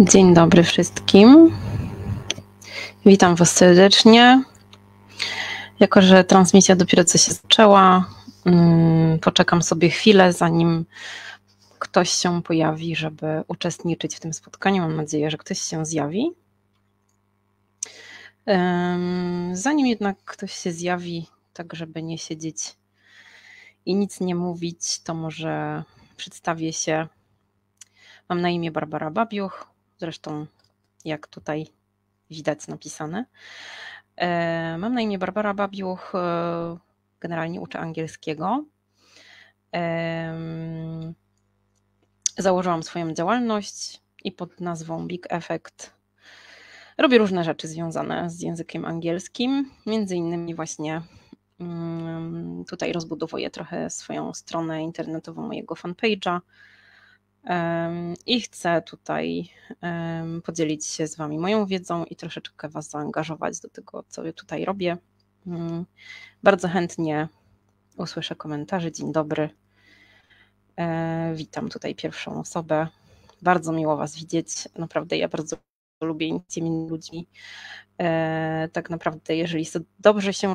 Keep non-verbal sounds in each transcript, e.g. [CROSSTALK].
Dzień dobry wszystkim. Witam Was serdecznie. Jako, że transmisja dopiero co się zaczęła, mm, poczekam sobie chwilę, zanim ktoś się pojawi, żeby uczestniczyć w tym spotkaniu. Mam nadzieję, że ktoś się zjawi. Zanim jednak ktoś się zjawi, tak żeby nie siedzieć i nic nie mówić, to może przedstawię się. Mam na imię Barbara Babiuch, zresztą jak tutaj widać napisane. E, mam na imię Barbara Babiuch, e, generalnie uczę angielskiego. E, założyłam swoją działalność i pod nazwą Big Effect robię różne rzeczy związane z językiem angielskim, między innymi właśnie mm, tutaj rozbudowuję trochę swoją stronę internetową mojego fanpage'a, i chcę tutaj podzielić się z Wami moją wiedzą i troszeczkę Was zaangażować do tego, co tutaj robię. Mm, bardzo chętnie usłyszę komentarze. Dzień dobry. E, witam tutaj pierwszą osobę. Bardzo miło Was widzieć. Naprawdę ja bardzo lubię nic ludźmi. E, tak naprawdę, jeżeli dobrze się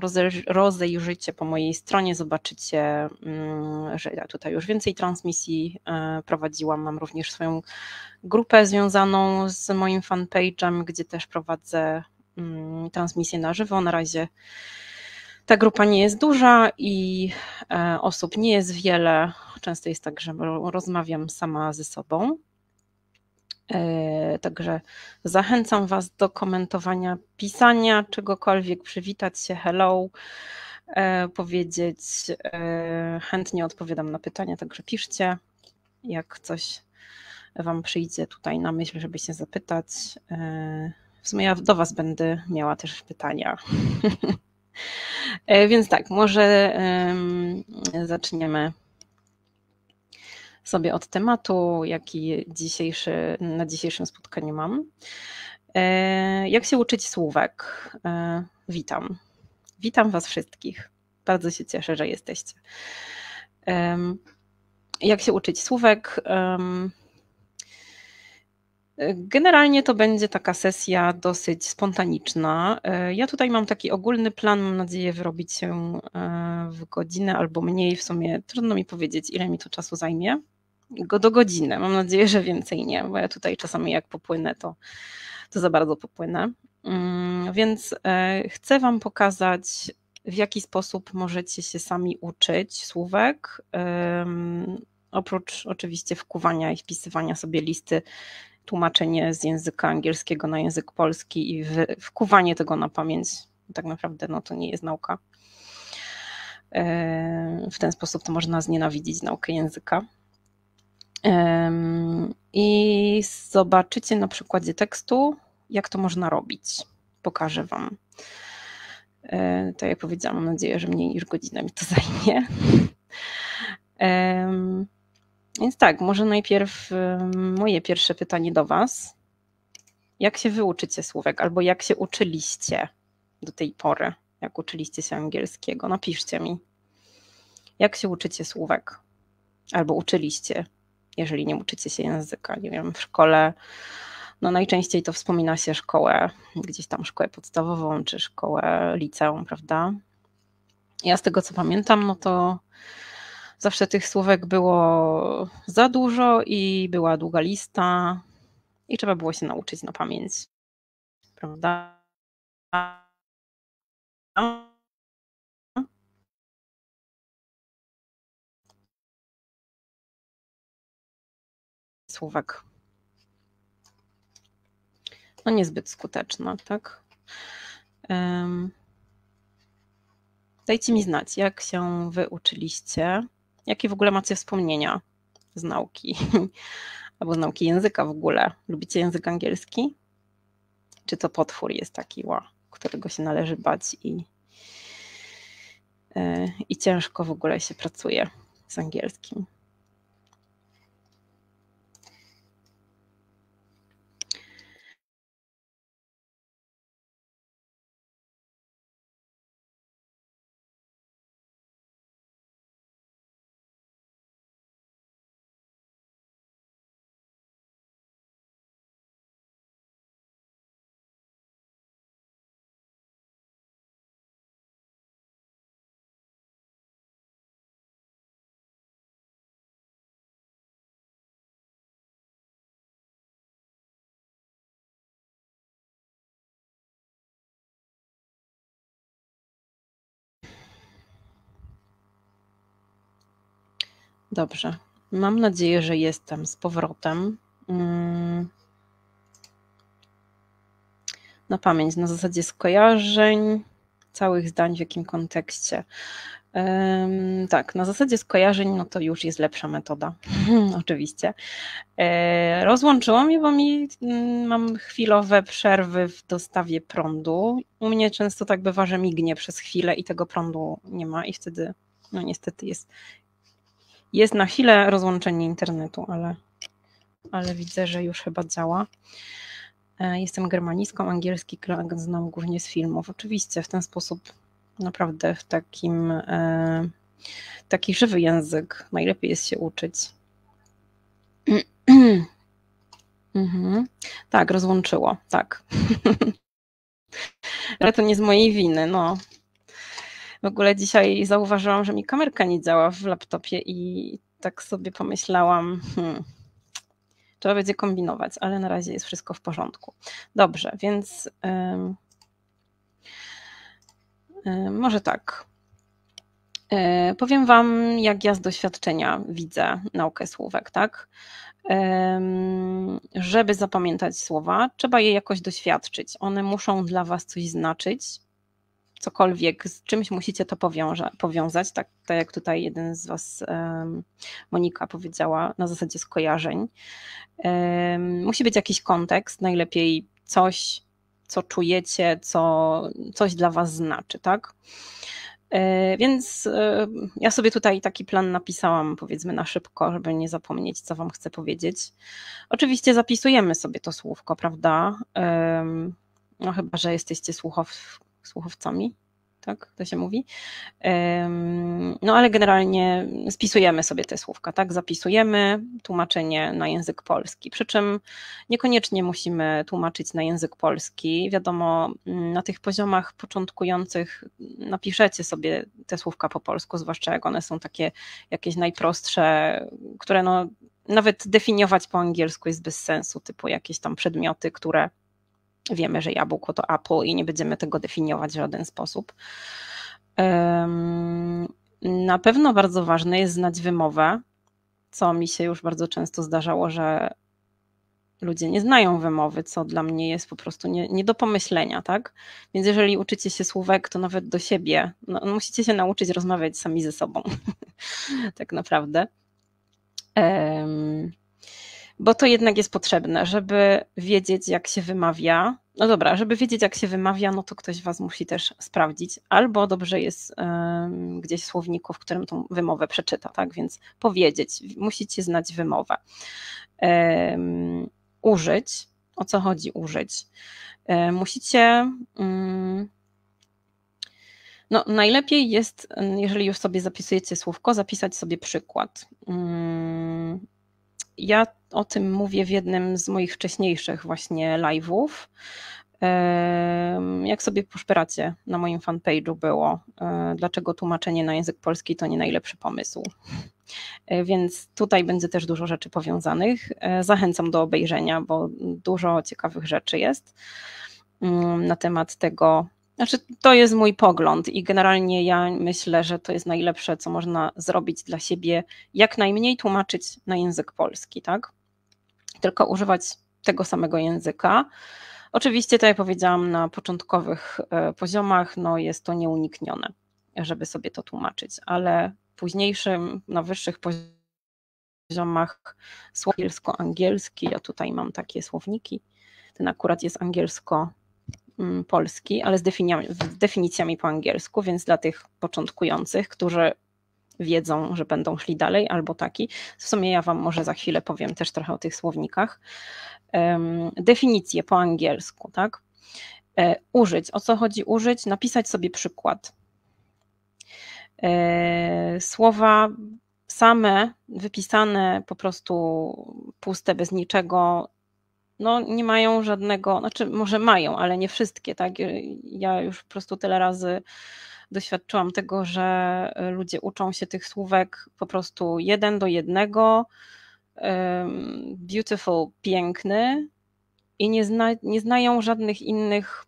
rozejrzycie po mojej stronie, zobaczycie, mm, że ja tutaj już więcej transmisji e, prowadziłam. Mam również swoją grupę związaną z moim fanpage'em, gdzie też prowadzę mm, transmisję na żywo. Na razie ta grupa nie jest duża i e, osób nie jest wiele. Często jest tak, że rozmawiam sama ze sobą. E, także zachęcam Was do komentowania, pisania czegokolwiek, przywitać się, hello, e, powiedzieć. E, chętnie odpowiadam na pytania, także piszcie, jak coś Wam przyjdzie tutaj na myśl, żeby się zapytać. W sumie ja do Was będę miała też pytania. [LAUGHS] Więc tak, może zaczniemy sobie od tematu, jaki dzisiejszy, na dzisiejszym spotkaniu mam. E, jak się uczyć słówek? E, witam. Witam Was wszystkich. Bardzo się cieszę, że jesteście. Jak się uczyć słówek? Generalnie to będzie taka sesja dosyć spontaniczna. E, ja tutaj mam taki ogólny plan, mam nadzieję wyrobić się w godzinę albo mniej w sumie. Trudno mi powiedzieć, ile mi to czasu zajmie go do godziny. Mam nadzieję, że więcej nie, bo ja tutaj czasami jak popłynę, to, to za bardzo popłynę. Mm, więc e, chcę Wam pokazać, w jaki sposób możecie się sami uczyć słówek. Oprócz oczywiście wkuwania i wpisywania sobie listy, tłumaczenie z języka angielskiego na język polski i wkuwanie tego na pamięć, tak naprawdę no, to nie jest nauka. E, w ten sposób to można znienawidzić naukę języka. I zobaczycie na przykładzie tekstu, jak to można robić. Pokażę Wam. E, tak jak powiedziałam, mam nadzieję, że mniej niż godzina mi to [LAUGHS] zajmie. Więc tak, może najpierw moje pierwsze pytanie do Was. Jak się wyuczycie słówek, albo jak się uczyliście do tej pory, jak uczyliście się angielskiego? Napiszcie mi. Jak się uczycie słówek, albo uczyliście jeżeli nie uczycie się języka. Nie wiem, w szkole no najczęściej to wspomina się szkołę, gdzieś tam szkołę podstawową czy szkołę liceum, prawda? Ja z tego co pamiętam, no to zawsze tych słówek było za dużo i była długa lista i trzeba było się nauczyć na pamięć, prawda? słówek. No niezbyt skuteczna, tak? Dajcie mi znać, jak się wy uczyliście, jakie w ogóle macie wspomnienia z nauki [LAUGHS] albo z nauki języka w ogóle. Lubicie język angielski? Czy to potwór jest taki, ła, którego się należy bać i, e, i ciężko w ogóle się pracuje z angielskim? Dobrze. Mam nadzieję, że jestem z powrotem. Mm. Na pamięć, na zasadzie skojarzeń, całych zdań, w jakim kontekście. Tak, na zasadzie skojarzeń, no to już jest lepsza metoda, [LAUGHS] oczywiście. E, rozłączyło mnie, bo mi mm, mam chwilowe przerwy w dostawie prądu. U mnie często tak bywa, że mignie przez chwilę i tego prądu nie ma, i wtedy, no niestety, jest, jest na chwilę rozłączenie internetu, ale, ale widzę, że już chyba działa. E, jestem germanistką, angielski klang znam głównie z filmów. Oczywiście w ten sposób naprawdę w takim e, taki żywy język najlepiej jest się uczyć. [CLEARS THROAT] mhm. Tak, rozłączyło, tak. [LAUGHS] Ale to nie z mojej winy, no. W ogóle dzisiaj zauważyłam, że mi kamerka nie działa w laptopie i tak sobie pomyślałam, hmm, trzeba będzie kombinować, ale na razie jest wszystko w porządku. Dobrze, więc yy, yy, może tak. Yy, powiem Wam, jak ja z doświadczenia widzę naukę słówek, tak? Żeby zapamiętać słowa, trzeba je jakoś doświadczyć. One muszą dla Was coś znaczyć, cokolwiek, z czymś musicie to powiąże, powiązać, tak, tak jak tutaj jeden z Was, Monika, powiedziała, na zasadzie skojarzeń. Musi być jakiś kontekst, najlepiej coś, co czujecie, co, coś dla Was znaczy, tak? E, więc e, ja sobie tutaj taki plan napisałam, powiedzmy na szybko, żeby nie zapomnieć, co Wam chcę powiedzieć. Oczywiście zapisujemy sobie to słówko, prawda? No chyba, że jesteście słuchow, słuchowcami, tak to się mówi. No ale generalnie spisujemy sobie te słówka, tak? Zapisujemy tłumaczenie na język polski. Przy czym niekoniecznie musimy tłumaczyć na język polski. Wiadomo, na tych poziomach początkujących napiszecie sobie te słówka po polsku, zwłaszcza jak one są takie jakieś najprostsze, które no. Nawet definiować po angielsku jest bez sensu, typu jakieś tam przedmioty, które wiemy, że jabłko to Apple i nie będziemy tego definiować w żaden sposób. Na pewno bardzo ważne jest znać wymowę, co mi się już bardzo często zdarzało, że ludzie nie znają wymowy, co dla mnie jest po prostu nie, nie, do pomyślenia, tak? Więc jeżeli uczycie się słówek, to nawet do siebie, no, musicie się nauczyć rozmawiać sami ze sobą, [LAUGHS] tak naprawdę bo to jednak jest potrzebne, żeby wiedzieć, jak się wymawia. No dobra, żeby wiedzieć, jak się wymawia, no to ktoś was musi też sprawdzić, albo dobrze jest gdzieś w słowniku, w którym tą wymowę przeczyta, tak? Więc powiedzieć, musicie znać wymowę. użyć, o co chodzi użyć? musicie. Mm, no, najlepiej jest, jeżeli już sobie zapisujecie słówko, zapisać sobie przykład. Mm, ja o tym mówię w jednym z moich wcześniejszych właśnie live'ów. Jak sobie poszperacie na moim fanpage'u było, e, dlaczego tłumaczenie na język polski to nie najlepszy pomysł. E, więc tutaj będzie też dużo rzeczy powiązanych. E, zachęcam do obejrzenia, bo dużo ciekawych rzeczy jest mm, na temat tego, znaczy, to jest mój pogląd i generalnie ja myślę, że to jest najlepsze, co można zrobić dla siebie, jak najmniej tłumaczyć na język polski, tak? Tylko używać tego samego języka. Oczywiście, tak jak powiedziałam, na początkowych e, poziomach no, jest to nieuniknione, żeby sobie to tłumaczyć, ale późniejszym, na wyższych poziomach słowielsko-angielski, ja tutaj mam takie słowniki, ten akurat jest angielsko Mm, polski, ale z definicjami po angielsku, więc dla tych początkujących, którzy wiedzą, że będą szli dalej, albo taki. W sumie ja Wam może za chwilę powiem też trochę o tych słownikach. Definicje po angielsku, tak? E, użyć. O co chodzi użyć? Napisać sobie przykład. E, słowa same, wypisane, po prostu puste, bez niczego, no nie mają żadnego, znaczy może mają, ale nie wszystkie, tak? Ja już po prostu tyle razy doświadczyłam tego, że e, ludzie uczą się tych słówek po prostu jeden do jednego. Beautiful, piękny i nie, zna, nie znają żadnych innych.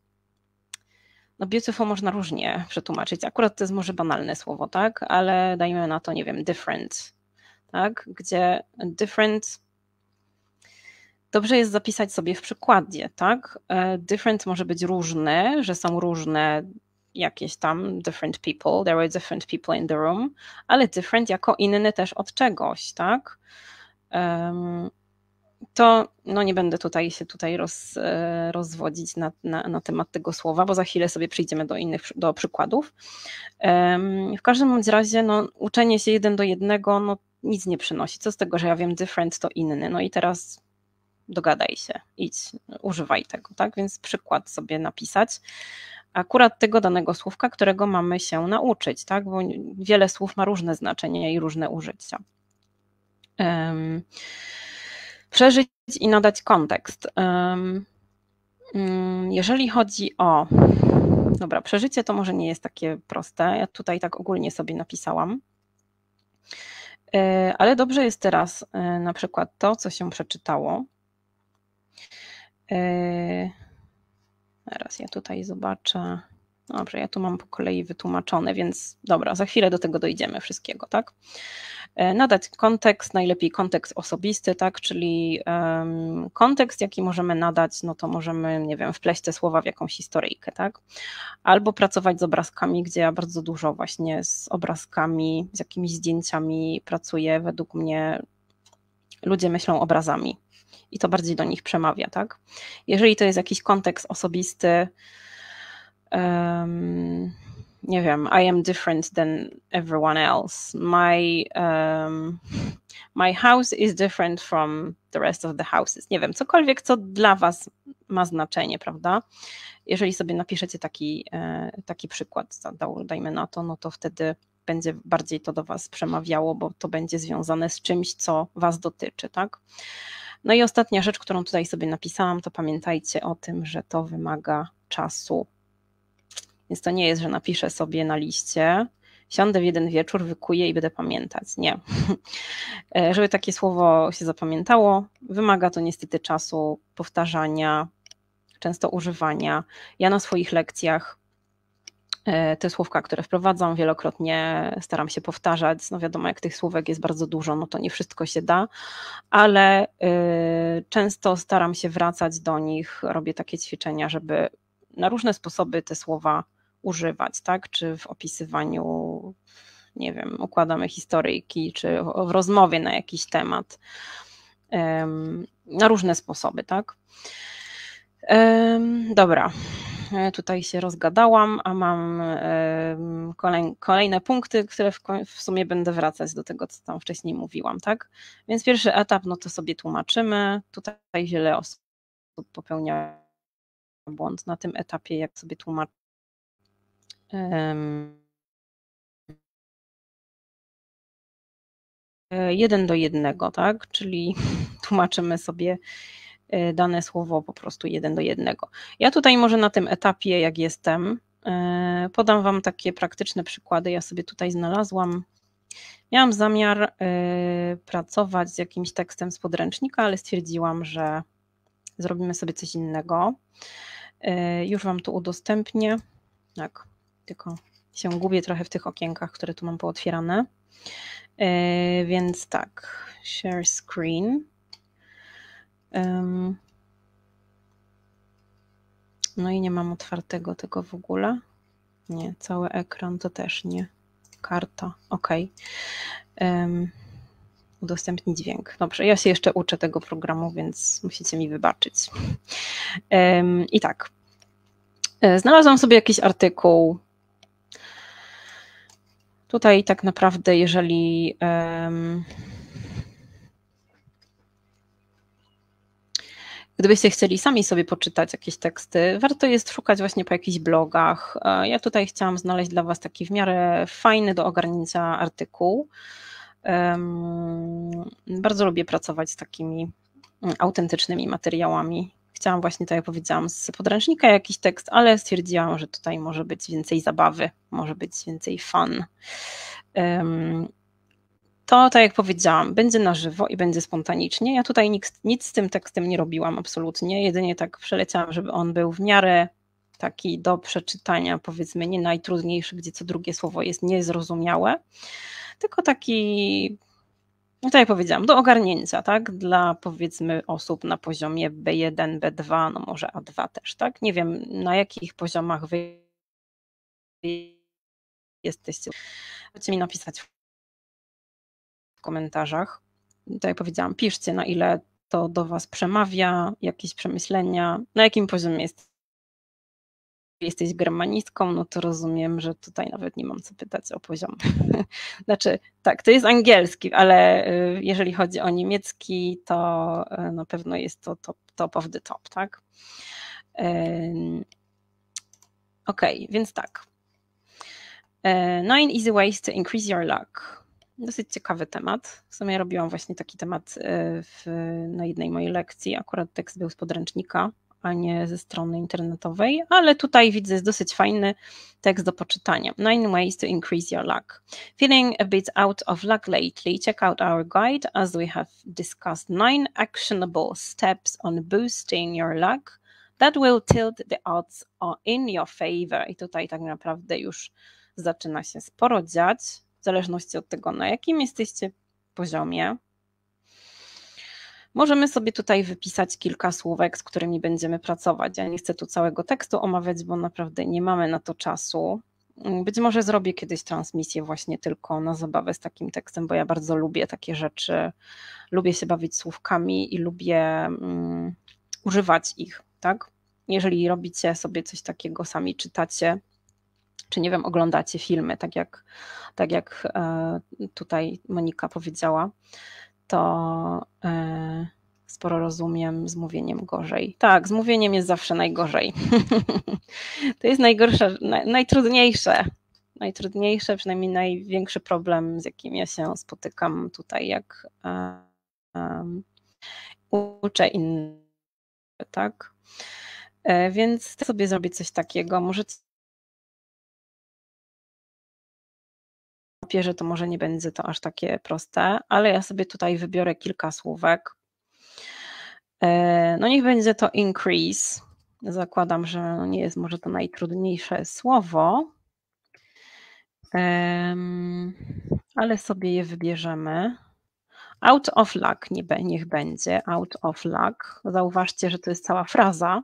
No, beautiful można różnie przetłumaczyć. Akurat to jest może banalne słowo, tak? Ale dajmy na to, nie wiem, different, tak? Gdzie different dobrze jest zapisać sobie w przykładzie, tak? E, different może być różny, że są różne jakieś tam different people, there were different people in the room, ale different jako inny też od czegoś, tak? Um, to no nie będę tutaj się tutaj roz, e, rozwodzić na, na, na, temat tego słowa, bo za chwilę sobie przyjdziemy do innych do przykładów. Um, w każdym bądź razie no, uczenie się jeden do jednego no, nic nie przynosi. Co z tego, że ja wiem different to inny? No i teraz dogadaj się, idź, używaj tego, tak? Więc przykład sobie napisać akurat tego danego słówka, którego mamy się nauczyć, tak? Bo wiele słów ma różne znaczenie i różne użycia. Um, przeżyć i nadać kontekst. Um, jeżeli chodzi o. Dobra, przeżycie to może nie jest takie proste. Ja tutaj tak ogólnie sobie napisałam. E, ale dobrze jest teraz e, na przykład to, co się przeczytało, E, Teraz ja tutaj zobaczę. Dobrze, ja tu mam po kolei wytłumaczone, więc dobra, za chwilę do tego dojdziemy wszystkiego, tak? E, nadać kontekst, najlepiej kontekst osobisty, tak? Czyli um, kontekst, jaki możemy nadać, no to możemy, nie wiem, wpleść te słowa w jakąś historyjkę, tak? Albo pracować z obrazkami, gdzie ja bardzo dużo właśnie z obrazkami, z jakimiś zdjęciami pracuję. Według mnie ludzie myślą obrazami i to bardziej do nich przemawia, tak? Jeżeli to jest jakiś kontekst osobisty, um, nie wiem, I am different than everyone else. My, um, my house is different from the rest of the houses. Nie wiem, cokolwiek, co dla Was ma znaczenie, prawda? Jeżeli sobie napiszecie taki, e, taki przykład, dajmy na to, no to wtedy będzie bardziej to do Was przemawiało, bo to będzie związane z czymś, co Was dotyczy, tak? No i ostatnia rzecz, którą tutaj sobie napisałam, to pamiętajcie o tym, że to wymaga czasu. Więc to nie jest, że napiszę sobie na liście, siądę w jeden wieczór, wykuję i będę pamiętać. Nie. [LAUGHS] Żeby takie słowo się zapamiętało, wymaga to niestety czasu, powtarzania, często używania. Ja na swoich lekcjach E, te słówka, które wprowadzam, wielokrotnie staram się powtarzać. No wiadomo, jak tych słówek jest bardzo dużo, no to nie wszystko się da, ale y, często staram się wracać do nich, robię takie ćwiczenia, żeby na różne sposoby te słowa używać, tak? Czy w opisywaniu, nie wiem, układamy historyjki, czy w rozmowie na jakiś temat. Na różne sposoby, tak? Dobra. E, tutaj się rozgadałam, a mam e, kolejne punkty, które w sumie będę wracać do tego, co tam wcześniej mówiłam, tak? Więc pierwszy etap, no to sobie tłumaczymy. Tutaj wiele osób popełnia błąd na tym etapie, jak sobie tłumaczy. E, jeden do jednego, tak? Czyli [LAUGHS] tłumaczymy sobie Y, dane słowo po prostu jeden do jednego. Ja tutaj może na tym etapie, jak jestem, y, podam Wam takie praktyczne przykłady. Ja sobie tutaj znalazłam. Miałam zamiar y, pracować z jakimś tekstem z podręcznika, ale stwierdziłam, że zrobimy sobie coś innego. Już Wam tu udostępnię. Tak, tylko się gubię trochę w tych okienkach, które tu mam pootwierane. Więc tak, share screen. No i nie mam otwartego tego w ogóle. Nie, cały ekran to też nie. Karta, ok. Um, udostępnić dźwięk. Dobrze, ja się jeszcze uczę tego programu, więc musicie mi wybaczyć. Um, I tak. E, znalazłam sobie jakiś artykuł. Tutaj tak naprawdę, jeżeli. Um, Gdybyście chcieli sami sobie poczytać jakieś teksty, warto jest szukać właśnie po jakichś blogach. E, ja tutaj chciałam znaleźć dla Was taki w miarę fajny do ogarnięcia artykuł. Bardzo lubię pracować z takimi mm, autentycznymi materiałami. Chciałam właśnie, tak jak powiedziałam, z podręcznika jakiś tekst, ale stwierdziłam, że tutaj może być więcej zabawy, może być więcej fun to tak jak powiedziałam, będzie na żywo i będzie spontanicznie. Ja tutaj nic, nic z tym tekstem nie robiłam absolutnie, jedynie tak przeleciałam, żeby on był w miarę taki do przeczytania, powiedzmy nie najtrudniejszy, gdzie co drugie słowo jest niezrozumiałe, tylko taki, no tak jak powiedziałam, do ogarnięcia, tak, dla powiedzmy osób na poziomie B1, B2, no może A2 też, tak, nie wiem na jakich poziomach wy jesteście, chcecie mi napisać w komentarzach. Tak jak powiedziałam, piszcie na ile to do Was przemawia, jakieś przemyślenia, na jakim poziomie jest. Jesteś germanistką, no to rozumiem, że tutaj nawet nie mam co pytać o poziom. [LAUGHS] znaczy, tak, to jest angielski, ale y, jeżeli chodzi o niemiecki, to y, na pewno jest to top, top of the top, tak? Ok, więc tak. Y, nine easy ways to increase your luck dosyć ciekawy temat. W sumie robiłam właśnie taki temat y, w, na jednej mojej lekcji. Akurat tekst był z podręcznika, a nie ze strony internetowej, ale tutaj widzę jest dosyć fajny tekst do poczytania. Nine ways to increase your luck. Feeling a bit out of luck lately? Check out our guide as we have discussed nine actionable steps on boosting your luck that will tilt the odds in your favor. I tutaj tak naprawdę już zaczyna się sporo dziać w zależności od tego, na jakim jesteście poziomie. Możemy sobie tutaj wypisać kilka słówek, z którymi będziemy pracować. Ja nie chcę tu całego tekstu omawiać, bo naprawdę nie mamy na to czasu. Być może zrobię kiedyś transmisję właśnie tylko na zabawę z takim tekstem, bo ja bardzo lubię takie rzeczy. Lubię się bawić słówkami i lubię um, używać ich, tak? Jeżeli robicie sobie coś takiego, sami czytacie, czy nie wiem, oglądacie filmy, tak jak, tak jak e, tutaj Monika powiedziała, to e, sporo rozumiem z mówieniem gorzej. Tak, z mówieniem jest zawsze najgorzej. [LAUGHS] to jest najgorsze, najtrudniejsze. Najtrudniejsze, przynajmniej największy problem, z jakim ja się spotykam tutaj, jak um, uczę innych, tak? Więc sobie zrobić coś takiego. Możecie papierze to może nie będzie to aż takie proste, ale ja sobie tutaj wybiorę kilka słówek. E, no niech będzie to increase. Zakładam, że no nie jest może to najtrudniejsze słowo, ale sobie je wybierzemy. Out of luck niech będzie, out of luck. Zauważcie, że to jest cała fraza,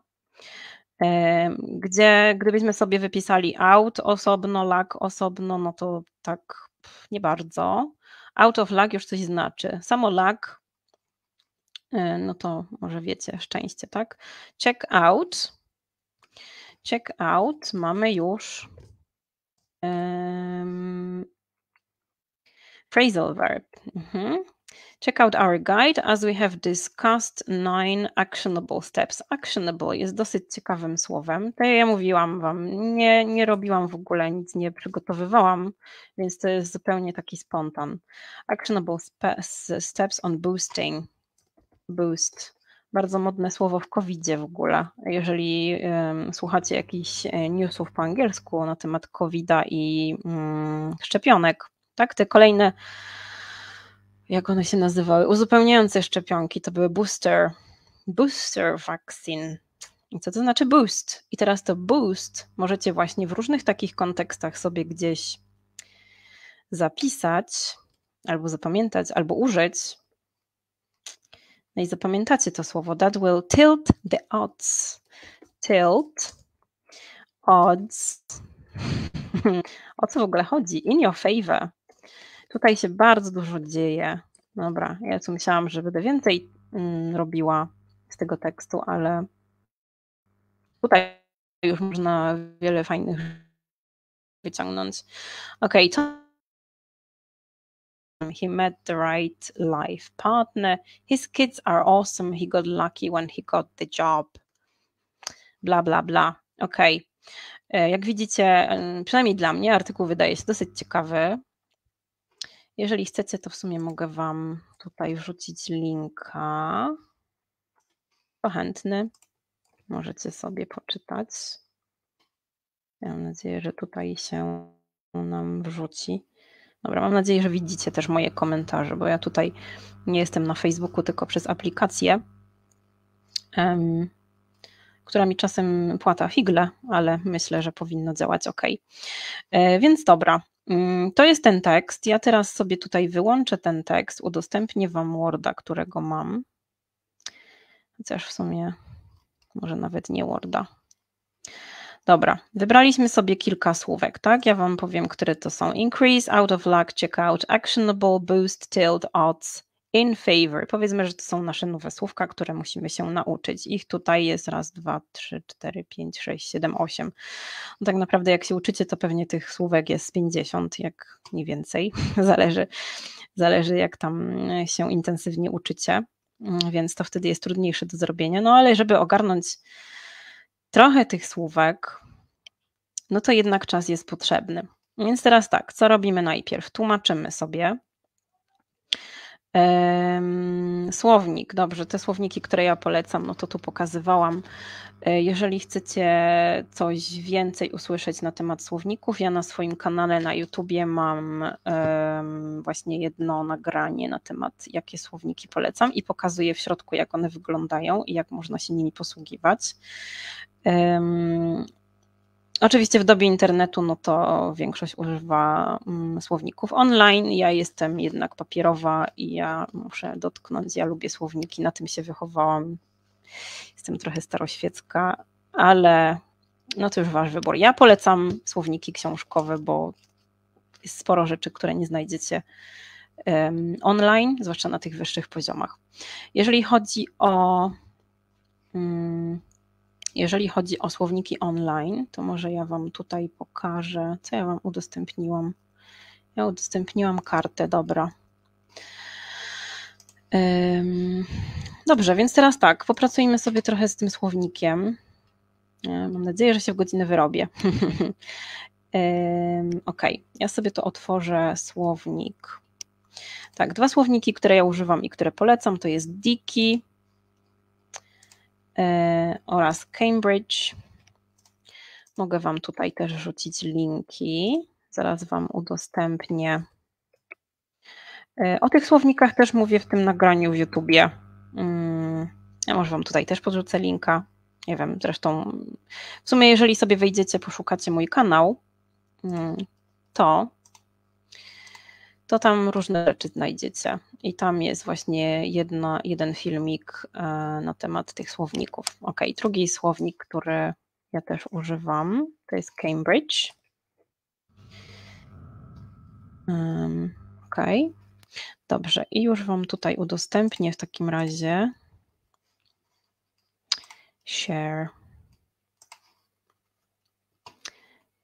gdzie gdybyśmy sobie wypisali out osobno, luck osobno, no to tak nie bardzo. Out of luck już coś znaczy. Samo luck, e, no to może wiecie, szczęście, tak? Check out. Check out mamy już. Um, phrasal verb. Mhm. Check out our guide as we have discussed nine actionable steps. Actionable jest dosyć ciekawym słowem. To ja mówiłam Wam, nie, nie robiłam w ogóle nic, nie przygotowywałam, więc to jest zupełnie taki spontan. Actionable steps on boosting. Boost. Bardzo modne słowo w COVID-zie w ogóle. Jeżeli um, słuchacie jakichś e, newsów po angielsku na temat COVID-a i um, szczepionek, tak, te kolejne jak one się nazywały, uzupełniające szczepionki, to były booster, booster vaccine. I co to znaczy boost? I teraz to boost możecie właśnie w różnych takich kontekstach sobie gdzieś zapisać, albo zapamiętać, albo użyć. No i zapamiętacie to słowo. That will tilt the odds. Tilt odds. [LAUGHS] o co w ogóle chodzi? In your favor tutaj się bardzo dużo dzieje. Dobra, ja tu myślałam, że będę więcej mm, robiła z tego tekstu, ale tutaj już można wiele fajnych wyciągnąć. Okej, okay, to He met the right life partner. His kids are awesome. He got lucky when he got the job. Bla, bla, bla. Okej. Okay. E, jak widzicie, mm, przynajmniej dla mnie artykuł wydaje się dosyć ciekawy. Jeżeli chcecie, to w sumie mogę Wam tutaj wrzucić linka. To chętny, możecie sobie poczytać. Mam nadzieję, że tutaj się nam wrzuci. Dobra, mam nadzieję, że widzicie też moje komentarze, bo ja tutaj nie jestem na Facebooku, tylko przez aplikację, um, która mi czasem płata figle, ale myślę, że powinno działać ok. E, więc dobra, Mm, to jest ten tekst. Ja teraz sobie tutaj wyłączę ten tekst, udostępnię Wam Worda, którego mam. Chociaż w sumie może nawet nie Worda. Dobra, wybraliśmy sobie kilka słówek, tak? Ja Wam powiem, które to są. Increase, out of luck, check out, actionable, boost, tilt, odds, in favor. Powiedzmy, że to są nasze nowe słówka, które musimy się nauczyć. Ich tutaj jest raz, dwa, trzy, cztery, pięć, sześć, siedem, osiem. No tak naprawdę, jak się uczycie, to pewnie tych słówek jest 50, jak nie więcej. [LAUGHS] Zależy, zależy jak tam się intensywnie uczycie, mm, więc to wtedy jest trudniejsze do zrobienia. No ale żeby ogarnąć trochę tych słówek, no to jednak czas jest potrzebny. Więc teraz tak, co robimy najpierw? Tłumaczymy sobie słownik. Dobrze, te słowniki, które ja polecam, no to tu pokazywałam. E, jeżeli chcecie coś więcej usłyszeć na temat słowników, ja na swoim kanale na YouTubie mam właśnie jedno nagranie na temat, jakie słowniki polecam i pokazuję w środku, jak one wyglądają i jak można się nimi posługiwać. Oczywiście w dobie internetu, no to większość używa mm, słowników online. Ja jestem jednak papierowa i ja muszę dotknąć. Ja lubię słowniki, na tym się wychowałam. Jestem trochę staroświecka, ale no to już wasz wybór. Ja polecam słowniki książkowe, bo jest sporo rzeczy, które nie znajdziecie online, zwłaszcza na tych wyższych poziomach. Jeżeli chodzi o. Hmm, jeżeli chodzi o słowniki online, to może ja Wam tutaj pokażę, co ja Wam udostępniłam. Ja udostępniłam kartę, dobra. Dobrze, więc teraz tak, popracujmy sobie trochę z tym słownikiem. E, mam nadzieję, że się w godzinę wyrobię. [LAUGHS] ok, ja sobie to otworzę słownik. Tak, dwa słowniki, które ja używam i które polecam, to jest Diki E, oraz Cambridge. Mogę Wam tutaj też rzucić linki. Zaraz Wam udostępnię. E, o tych słownikach też mówię w tym nagraniu w YouTubie. Ja mm, może Wam tutaj też podrzucę linka. Nie wiem, zresztą w sumie jeżeli sobie wejdziecie, poszukacie mój kanał, mm, to to tam różne rzeczy znajdziecie. I tam jest właśnie jedna, jeden filmik e, na temat tych słowników. Ok, drugi słownik, który ja też używam, to jest Cambridge. ok, dobrze. I już Wam tutaj udostępnię w takim razie share.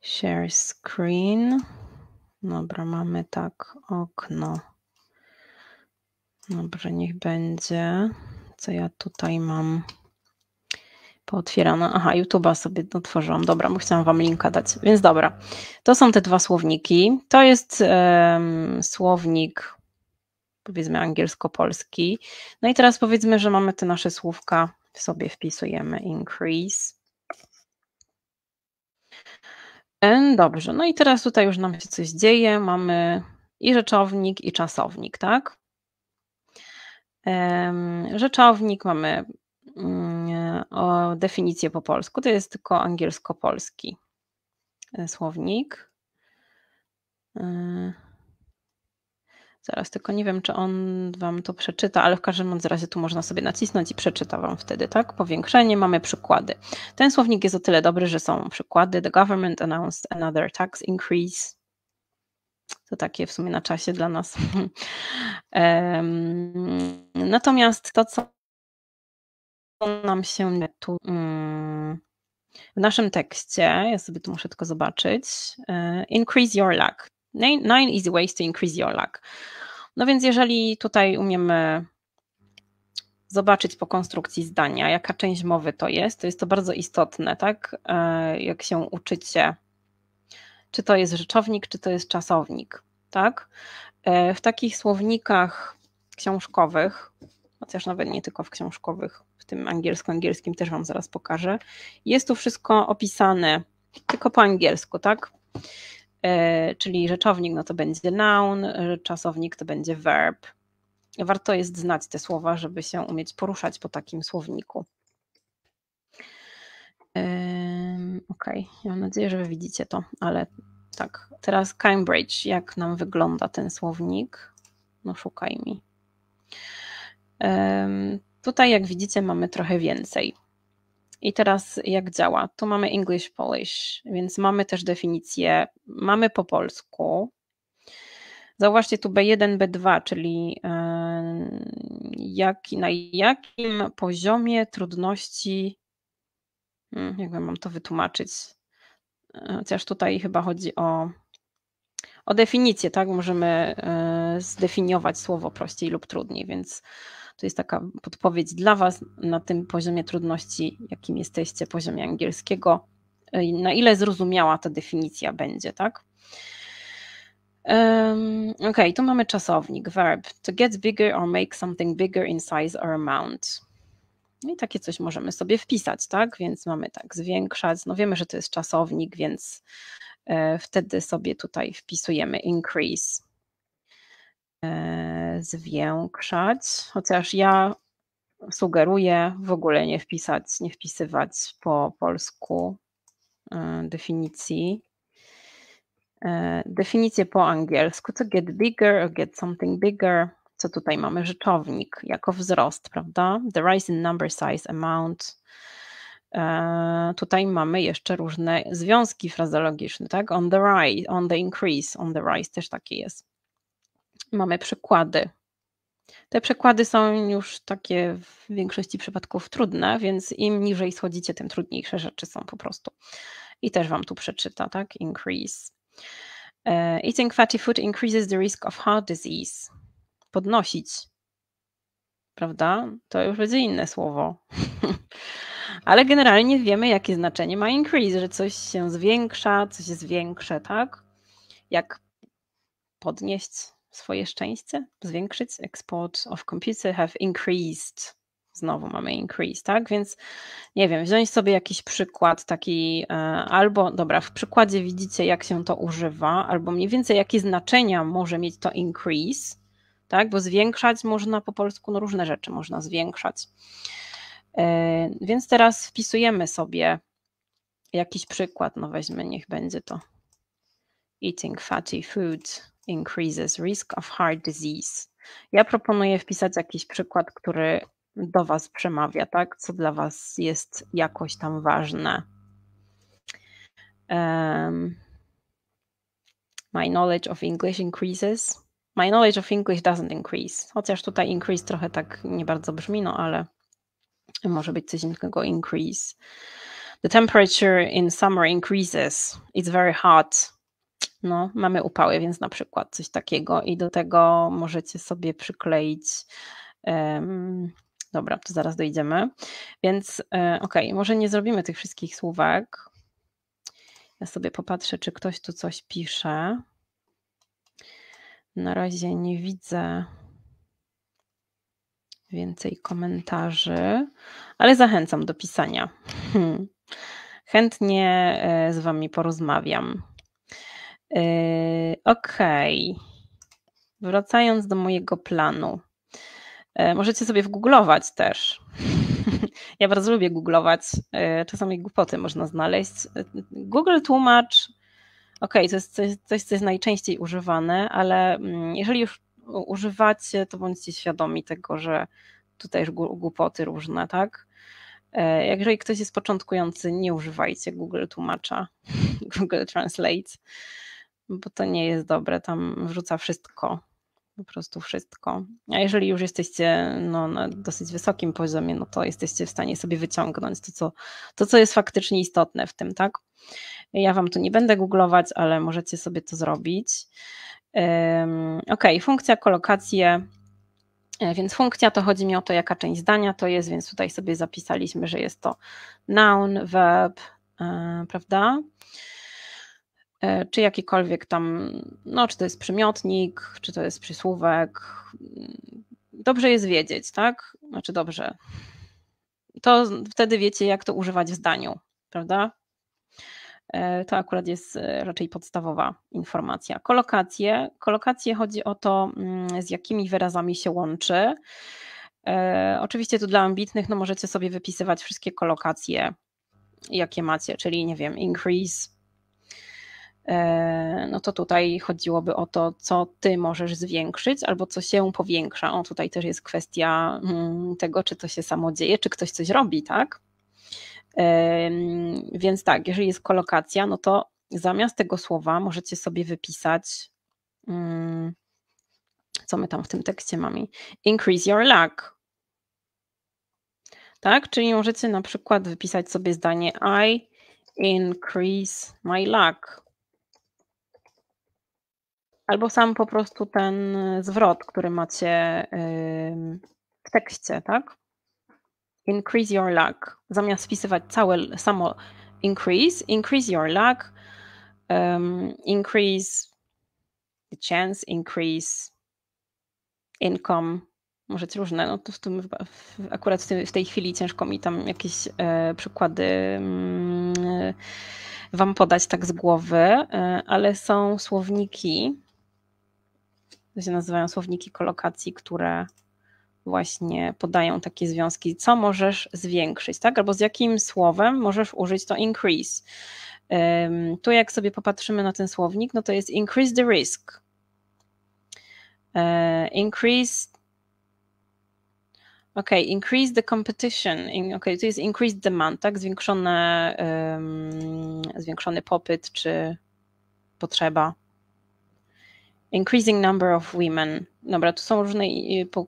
Share screen. Dobra, mamy tak okno. Dobrze, niech będzie. Co ja tutaj mam? pootwierane. Aha, YouTube'a sobie otworzyłam. Dobra, bo chciałam Wam linka dać. Więc dobra, to są te dwa słowniki. To jest um, słownik, powiedzmy, angielsko-polski. No i teraz powiedzmy, że mamy te nasze słówka, W sobie wpisujemy increase. Dobrze, no i teraz tutaj już nam się coś dzieje. Mamy i rzeczownik, i czasownik, tak? Rzeczownik mamy mm, o definicję po polsku, to jest tylko angielsko-polski e, słownik. E, Zaraz tylko nie wiem, czy on wam to przeczyta, ale w każdym razie tu można sobie nacisnąć i przeczyta wam wtedy, tak? Powiększenie, mamy przykłady. Ten słownik jest o tyle dobry, że są przykłady. The government announced another tax increase. To takie w sumie na czasie dla nas. [LAUGHS] natomiast to, co nam się tu. Mm, w naszym tekście, ja sobie tu muszę tylko zobaczyć, e, increase your luck, Nine, easy ways to increase your luck. No więc jeżeli tutaj umiemy zobaczyć po konstrukcji zdania, jaka część mowy to jest, to jest to bardzo istotne, tak? E, jak się uczycie, czy to jest rzeczownik, czy to jest czasownik, tak? E, w takich słownikach książkowych, chociaż nawet nie tylko w książkowych, w tym angielsko-angielskim też Wam zaraz pokażę, jest tu wszystko opisane tylko po angielsku, tak? E, czyli rzeczownik no to będzie noun, e, czasownik to będzie verb. Warto jest znać te słowa, żeby się umieć poruszać po takim słowniku. Ok, mam nadzieję, że wy widzicie to, ale tak. Teraz Cambridge, jak nam wygląda ten słownik? No szukaj mi. Tutaj, jak widzicie, mamy trochę więcej. I teraz jak działa? Tu mamy English Polish, więc mamy też definicję, mamy po polsku. Zauważcie tu B1, B2, czyli e, jak, na jakim poziomie trudności, hmm, jakby mam to wytłumaczyć, e, chociaż tutaj chyba chodzi o, o definicję, tak? Możemy e, zdefiniować słowo prościej lub trudniej, więc to jest taka podpowiedź dla Was na tym poziomie trudności, jakim jesteście, poziomie angielskiego, na ile zrozumiała ta definicja będzie, tak? Um, ok, tu mamy czasownik, verb. To get bigger or make something bigger in size or amount. No i takie coś możemy sobie wpisać, tak? Więc mamy tak, zwiększać. No wiemy, że to jest czasownik, więc e, wtedy sobie tutaj wpisujemy increase zwiększać, chociaż ja sugeruję w ogóle nie wpisać, nie wpisywać po polsku e, definicji. E, Definicję po angielsku, co get bigger, get something bigger, co tutaj mamy rzeczownik jako wzrost, prawda? The rise in number, size, amount. E, tutaj mamy jeszcze różne związki frazeologiczne, tak? On the rise, on the increase, on the rise też takie jest mamy przykłady. Te przykłady są już takie w większości przypadków trudne, więc im niżej schodzicie, tym trudniejsze rzeczy są po prostu. I też Wam tu przeczyta, tak? Increase. E, eating fatty food increases the risk of heart disease. Podnosić. Prawda? To już będzie inne słowo. [LAUGHS] Ale generalnie wiemy, jakie znaczenie ma increase, że coś się zwiększa, coś jest większe, tak? Jak podnieść swoje szczęście, zwiększyć. Export of computer have increased. Znowu mamy increase, tak? Więc nie wiem, wziąć sobie jakiś przykład taki, e, albo dobra, w przykładzie widzicie, jak się to używa, albo mniej więcej jakie znaczenia może mieć to increase, tak? Bo zwiększać można po polsku no, różne rzeczy, można zwiększać. E, więc teraz wpisujemy sobie jakiś przykład, no weźmy, niech będzie to eating fatty food increases risk of heart disease. Ja proponuję wpisać jakiś przykład, który do Was przemawia, tak? Co dla Was jest jakoś tam ważne. Um, my knowledge of English increases. My knowledge of English doesn't increase. Chociaż tutaj increase trochę tak nie bardzo brzmi, no ale może być coś innego increase. The temperature in summer increases. It's very hot no, mamy upały, więc na przykład coś takiego i do tego możecie sobie przykleić um, Dobra, to zaraz dojdziemy. Więc e, okej, okay, może nie zrobimy tych wszystkich słówek. Ja sobie popatrzę, czy ktoś tu coś pisze. Na razie nie widzę więcej komentarzy, ale zachęcam do pisania. Hmm. Chętnie e, z Wami porozmawiam. E, okej. Okay. Wracając do mojego planu. E, możecie sobie wgooglować też. [LAUGHS] ja bardzo lubię googlować. E, czasami głupoty można znaleźć. Google tłumacz. Okej, okay, to jest coś, coś, co jest najczęściej używane, ale mm, jeżeli już używacie, to bądźcie świadomi tego, że tutaj już głupoty różne, tak? jeżeli ktoś jest początkujący, nie używajcie Google Tłumacza, [LAUGHS] Google Translate bo to nie jest dobre, tam wrzuca wszystko, po prostu wszystko. A jeżeli już jesteście no, na dosyć wysokim poziomie, no to jesteście w stanie sobie wyciągnąć to co, to, co jest faktycznie istotne w tym, tak? Ja wam tu nie będę googlować, ale możecie sobie to zrobić. Um, ok, funkcja kolokacje. E, więc funkcja to chodzi mi o to, jaka część zdania to jest, więc tutaj sobie zapisaliśmy, że jest to noun, verb, yy, prawda? E, czy jakikolwiek tam, no czy to jest przymiotnik, czy to jest przysłówek. Dobrze jest wiedzieć, tak? Znaczy dobrze. To wtedy wiecie, jak to używać w zdaniu, prawda? E, to akurat jest e, raczej podstawowa informacja. Kolokacje. Kolokacje chodzi o to, mm, z jakimi wyrazami się łączy. Oczywiście tu dla ambitnych no możecie sobie wypisywać wszystkie kolokacje, jakie macie, czyli nie wiem, increase, E, no to tutaj chodziłoby o to, co ty możesz zwiększyć albo co się powiększa. O, tutaj też jest kwestia mm, tego, czy to się samo dzieje, czy ktoś coś robi, tak? Więc tak, jeżeli jest kolokacja, no to zamiast tego słowa możecie sobie wypisać, mm, co my tam w tym tekście mamy, increase your luck. Tak, czyli możecie na przykład wypisać sobie zdanie I increase my luck albo sam po prostu ten zwrot, który macie w tekście, tak? Increase your luck. Zamiast wpisywać całe samo increase, increase your luck, um, increase the chance, increase income, może różne, no to w tym, akurat w, w tej chwili ciężko mi tam jakieś e, przykłady mm, wam podać tak z głowy, e, ale są słowniki to się nazywają słowniki kolokacji, które właśnie podają takie związki, co możesz zwiększyć, tak? Albo z jakim słowem możesz użyć to increase. Um, tu jak sobie popatrzymy na ten słownik, no to jest increase the risk. Uh, increase OK, increase the competition. In, OK, to jest increased demand, tak? Zwiększone, um, zwiększony popyt czy potrzeba increasing number of women. Dobra, tu są różne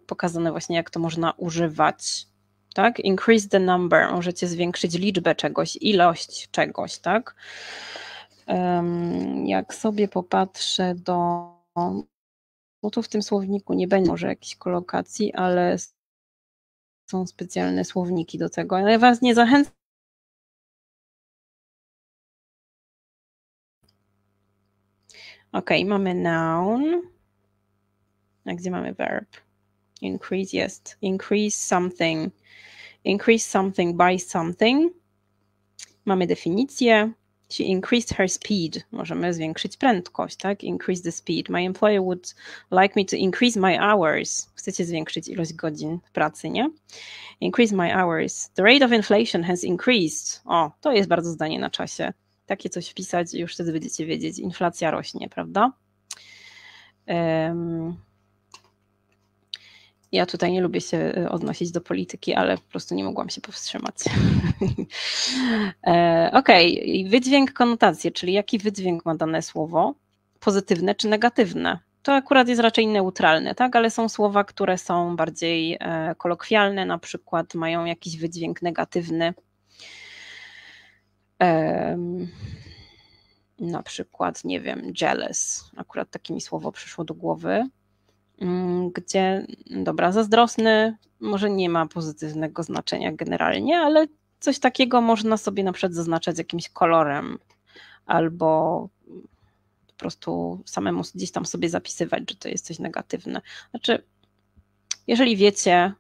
pokazane właśnie, jak to można używać. Tak? Increase the number. Możecie zwiększyć liczbę czegoś, ilość czegoś, tak? Jak sobie popatrzę do. Bo tu w tym słowniku nie będzie może jakiejś kolokacji, ale są specjalne słowniki do tego. Ja Was nie zachęcam Ok, mamy noun. A gdzie mamy verb? Increase jest. Increase something. Increase something by something. Mamy definicję. She increased her speed. Możemy zwiększyć prędkość, tak? Increase the speed. My employer would like me to increase my hours. Chcecie zwiększyć ilość godzin pracy, nie? Increase my hours. The rate of inflation has increased. O, to jest bardzo zdanie na czasie takie coś wpisać i już wtedy będziecie wiedzieć, inflacja rośnie, prawda? Ja tutaj nie lubię się e, odnosić do polityki, ale po prostu nie mogłam się powstrzymać. [LAUGHS] E, okej, okay. wydźwięk, konotacje, czyli jaki wydźwięk ma dane słowo? Pozytywne czy negatywne? To akurat jest raczej neutralne, tak? ale są słowa, które są bardziej e, kolokwialne, na przykład mają jakiś wydźwięk negatywny, na przykład, nie wiem, jealous, akurat takie mi słowo przyszło do głowy, mm, gdzie, dobra, zazdrosny może nie ma pozytywnego znaczenia generalnie, ale coś takiego można sobie na przykład zaznaczać jakimś kolorem albo po prostu samemu gdzieś tam sobie zapisywać, że to jest coś negatywne. Znaczy, jeżeli wiecie,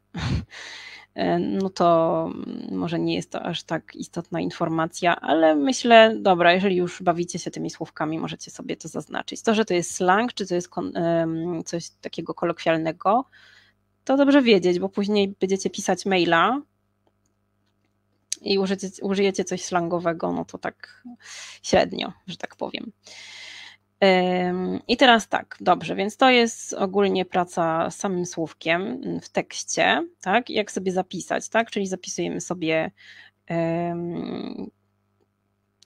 E, no to może nie jest to aż tak istotna informacja, ale myślę, dobra, jeżeli już bawicie się tymi słówkami, możecie sobie to zaznaczyć. To, że to jest slang, czy to jest coś takiego kolokwialnego, to dobrze wiedzieć, bo później będziecie pisać maila i użyjecie, użyjecie coś slangowego, no to tak średnio, że tak powiem. I teraz tak, dobrze, więc to jest ogólnie praca z samym słówkiem w tekście, tak? Jak sobie zapisać, tak? Czyli zapisujemy sobie um,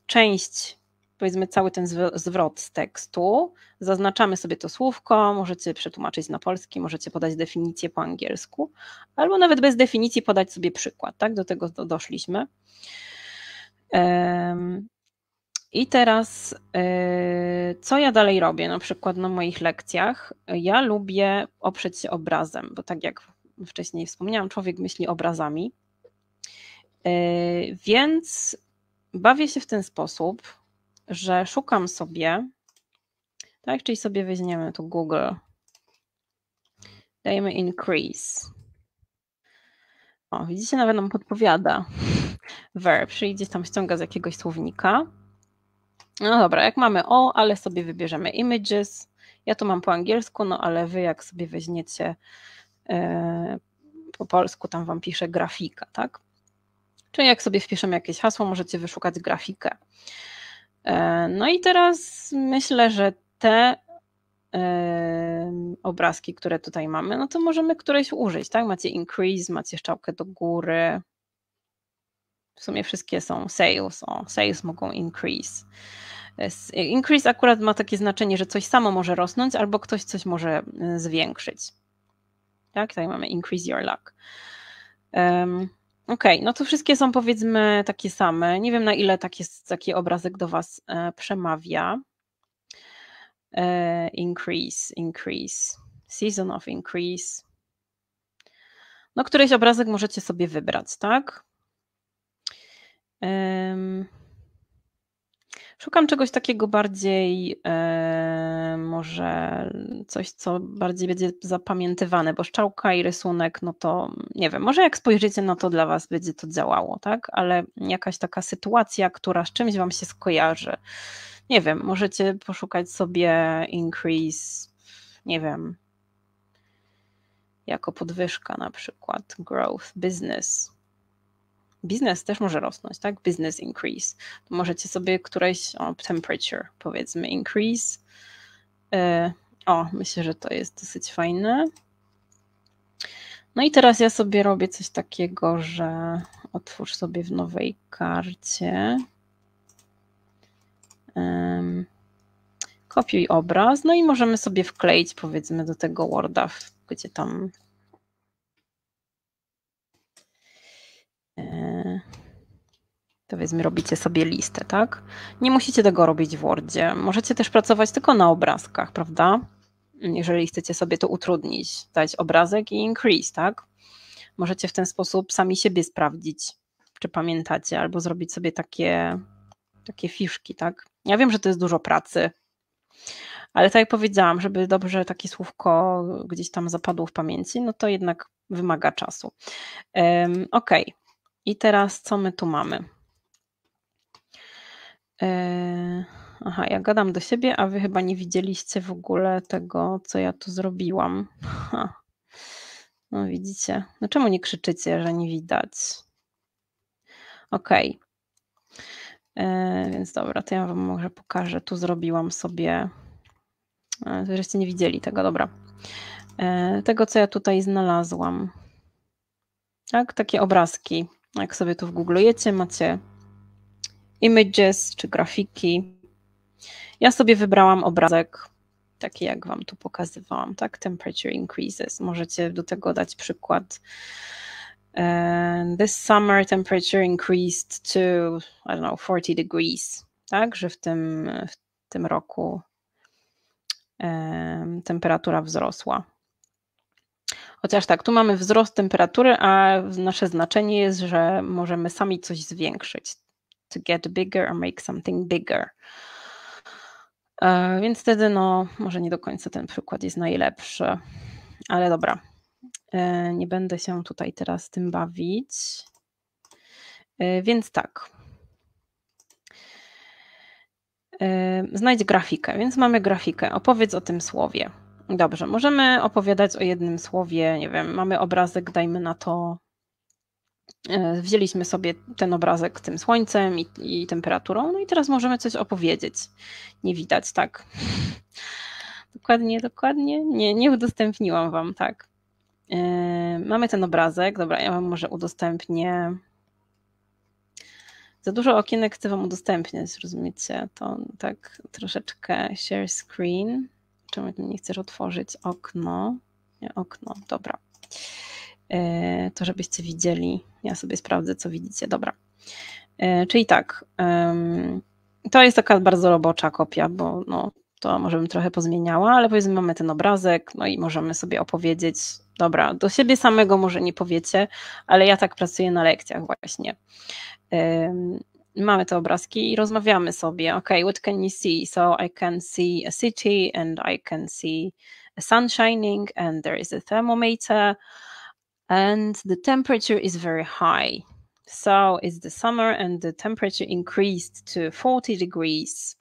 część, powiedzmy cały ten zwrot z tekstu, zaznaczamy sobie to słówko, możecie przetłumaczyć na polski, możecie podać definicję po angielsku, albo nawet bez definicji podać sobie przykład, tak? Do tego doszliśmy. I teraz, e, co ja dalej robię, na przykład na moich lekcjach? Ja lubię oprzeć się obrazem, bo tak jak wcześniej wspomniałam, człowiek myśli obrazami. E, więc bawię się w ten sposób, że szukam sobie, tak, czyli sobie weźmiemy tu Google, dajemy increase. O, widzicie, nawet nam podpowiada [LAUGHS] verb, czyli gdzieś tam ściąga z jakiegoś słownika. No dobra, jak mamy o, ale sobie wybierzemy images. Ja to mam po angielsku, no ale wy jak sobie weźmiecie e, po polsku, tam wam pisze grafika, tak? Czyli jak sobie wpiszemy jakieś hasło, możecie wyszukać grafikę. E, no i teraz myślę, że te e, obrazki, które tutaj mamy, no to możemy któreś użyć, tak? Macie increase, macie szczałkę do góry, w sumie wszystkie są sales, o, sales mogą increase. Increase akurat ma takie znaczenie, że coś samo może rosnąć albo ktoś coś może y, zwiększyć. Tak, tutaj mamy increase your luck. Um, OK, no to wszystkie są powiedzmy takie same. Nie wiem na ile tak jest, taki obrazek do Was e, przemawia. E, increase, increase, season of increase. No któryś obrazek możecie sobie wybrać, tak? Szukam czegoś takiego bardziej, e, może coś, co bardziej będzie zapamiętywane, bo szczałka i rysunek, no to nie wiem, może jak spojrzycie na no to dla Was, będzie to działało, tak? Ale jakaś taka sytuacja, która z czymś Wam się skojarzy. Nie wiem, możecie poszukać sobie increase, nie wiem, jako podwyżka na przykład, growth, business biznes też może rosnąć, tak? Business increase. możecie sobie któreś, o, temperature powiedzmy, increase. E, o, myślę, że to jest dosyć fajne. No i teraz ja sobie robię coś takiego, że otwórz sobie w nowej karcie. kopiuj obraz, no i możemy sobie wkleić powiedzmy do tego Worda, gdzie tam E, to powiedzmy robicie sobie listę, tak? Nie musicie tego robić w Wordzie. Możecie też pracować tylko na obrazkach, prawda? Jeżeli chcecie sobie to utrudnić, dać obrazek i increase, tak? Możecie w ten sposób sami siebie sprawdzić, czy pamiętacie, albo zrobić sobie takie, takie fiszki, tak? Ja wiem, że to jest dużo pracy, ale tak jak powiedziałam, żeby dobrze takie słówko gdzieś tam zapadło w pamięci, no to jednak wymaga czasu. Um, ok, i teraz co my tu mamy? Yy, aha, ja gadam do siebie, a wy chyba nie widzieliście w ogóle tego, co ja tu zrobiłam. Ha. No widzicie. No czemu nie krzyczycie, że nie widać? Okej. Okay. E, yy, więc dobra, to ja wam może pokażę. Tu zrobiłam sobie... Yy, żeście nie widzieli tego, dobra. Tego, co ja tutaj znalazłam. Tak, takie obrazki jak sobie tu wgooglujecie, macie images czy grafiki. Ja sobie wybrałam obrazek taki, jak Wam tu pokazywałam, tak? Temperature increases. Możecie do tego dać przykład. E, this summer temperature increased to, I don't know, 40 degrees, tak? Że w tym, w tym roku temperatura wzrosła Chociaż tak, tu mamy wzrost temperatury, a nasze znaczenie jest, że możemy sami coś zwiększyć. To get bigger or make something bigger. E, więc wtedy, no, może nie do końca ten przykład jest najlepszy, ale dobra. E, nie będę się tutaj teraz tym bawić. E, więc tak. Znajdź grafikę, więc mamy grafikę. Opowiedz o tym słowie. Dobrze, możemy opowiadać o jednym słowie, nie wiem, mamy obrazek, dajmy na to, e, wzięliśmy sobie ten obrazek z tym słońcem i, i temperaturą, no i teraz możemy coś opowiedzieć. Nie widać, tak. Dokładnie, dokładnie. Nie, nie udostępniłam wam, tak. Yy, mamy ten obrazek. Dobra, ja wam może udostępnię. Za dużo okienek chcę wam udostępniać, rozumiecie? To tak troszeczkę share screen. Czemu nie chcesz otworzyć okno? Nie, okno, dobra. E, to żebyście widzieli. Ja sobie sprawdzę, co widzicie. Dobra. E, czyli tak, to jest taka bardzo robocza kopia, bo no, to może bym trochę pozmieniała, ale powiedzmy mamy ten obrazek, no i możemy sobie opowiedzieć, dobra, do siebie samego może nie powiecie, ale ja tak pracuję na lekcjach właśnie. mamy te obrazki i rozmawiamy sobie. Ok, what can you see? So I can see a city and I can see a sun shining and there is a thermometer and the temperature is very high. So it's the summer and the temperature increased to 40 degrees.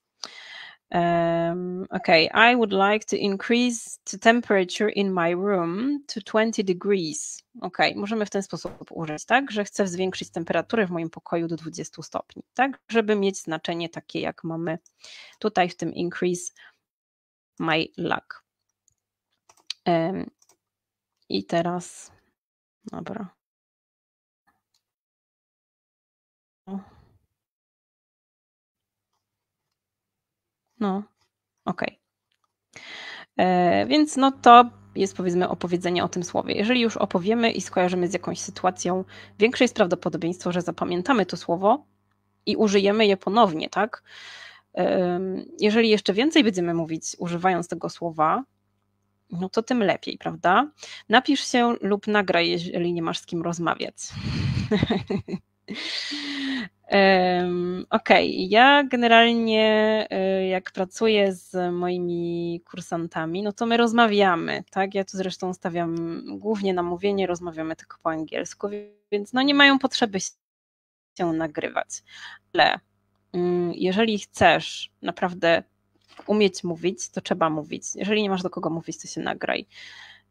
Um, okay, I would like to increase the temperature in my room to 20 degrees. Ok, możemy w ten sposób użyć, tak, że chcę zwiększyć temperaturę w moim pokoju do 20 stopni, tak, żeby mieć znaczenie takie, jak mamy tutaj w tym increase my luck. Um, I teraz, dobra, No, okej. Okay. E, więc no to jest powiedzmy opowiedzenie o tym słowie. Jeżeli już opowiemy i skojarzymy z jakąś sytuacją, większe jest prawdopodobieństwo, że zapamiętamy to słowo i użyjemy je ponownie, tak? Jeżeli jeszcze więcej będziemy mówić używając tego słowa, no to tym lepiej, prawda? Napisz się lub nagraj, jeżeli nie masz z kim rozmawiać. [LAUGHS] Okej, okay. ja generalnie e, jak pracuję z moimi kursantami, no to my rozmawiamy, tak? Ja tu zresztą stawiam głównie na mówienie, rozmawiamy tylko po angielsku, więc no nie mają potrzeby się nagrywać. Ale mm, jeżeli chcesz naprawdę umieć mówić, to trzeba mówić. Jeżeli nie masz do kogo mówić, to się nagraj.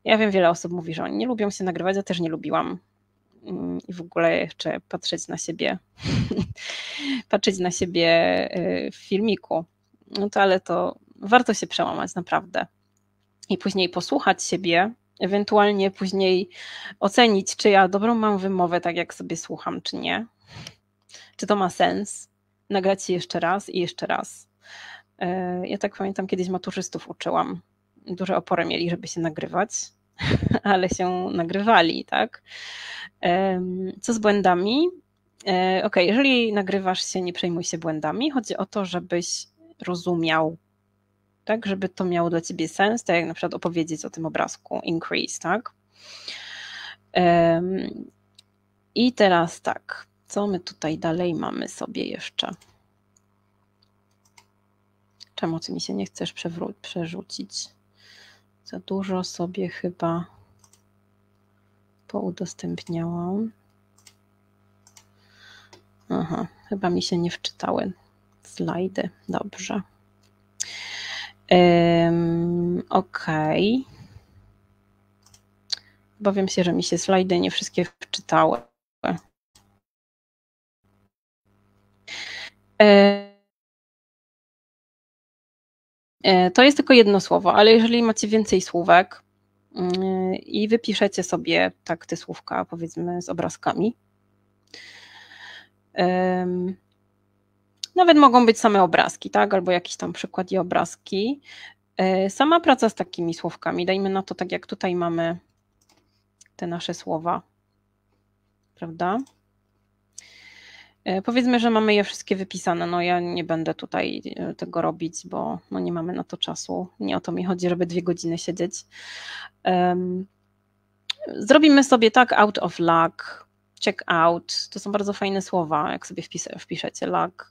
Ja wiem, wiele osób mówi, że oni nie lubią się nagrywać, ja też nie lubiłam Mm, i w ogóle jeszcze patrzeć na siebie, [LAUGHS] patrzeć na siebie y, w filmiku. No to ale to warto się przełamać naprawdę i później posłuchać siebie, ewentualnie później ocenić, czy ja dobrą mam wymowę, tak jak sobie słucham, czy nie. Czy to ma sens? Nagrać się jeszcze raz i jeszcze raz. Y, ja tak pamiętam, kiedyś maturzystów uczyłam. Duże opory mieli, żeby się nagrywać [LAUGHS] ale się nagrywali, tak? Co z błędami? E, ok, jeżeli nagrywasz się, nie przejmuj się błędami. Chodzi o to, żebyś rozumiał, tak, żeby to miało dla ciebie sens, tak jak na przykład opowiedzieć o tym obrazku increase, tak? I teraz tak, co my tutaj dalej mamy sobie jeszcze? Czemu ty mi się nie chcesz przerzucić? Za dużo sobie chyba poudostępniałam. Aha, chyba mi się nie wczytały slajdy. Dobrze. ok. Obawiam się, że mi się slajdy nie wszystkie wczytały. Um, E, to jest tylko jedno słowo, ale jeżeli macie więcej słówek mm, i wypiszecie sobie tak te słówka, powiedzmy, z obrazkami. Nawet mogą być same obrazki, tak? Albo jakiś tam przykład i obrazki. E, sama praca z takimi słówkami, dajmy na to tak, jak tutaj mamy te nasze słowa, prawda? E, powiedzmy, że mamy je wszystkie wypisane. No ja nie będę tutaj e, tego robić, bo no nie mamy na to czasu. Nie o to mi chodzi, żeby dwie godziny siedzieć. Zrobimy sobie tak out of luck, check out. To są bardzo fajne słowa, jak sobie wpiszecie luck.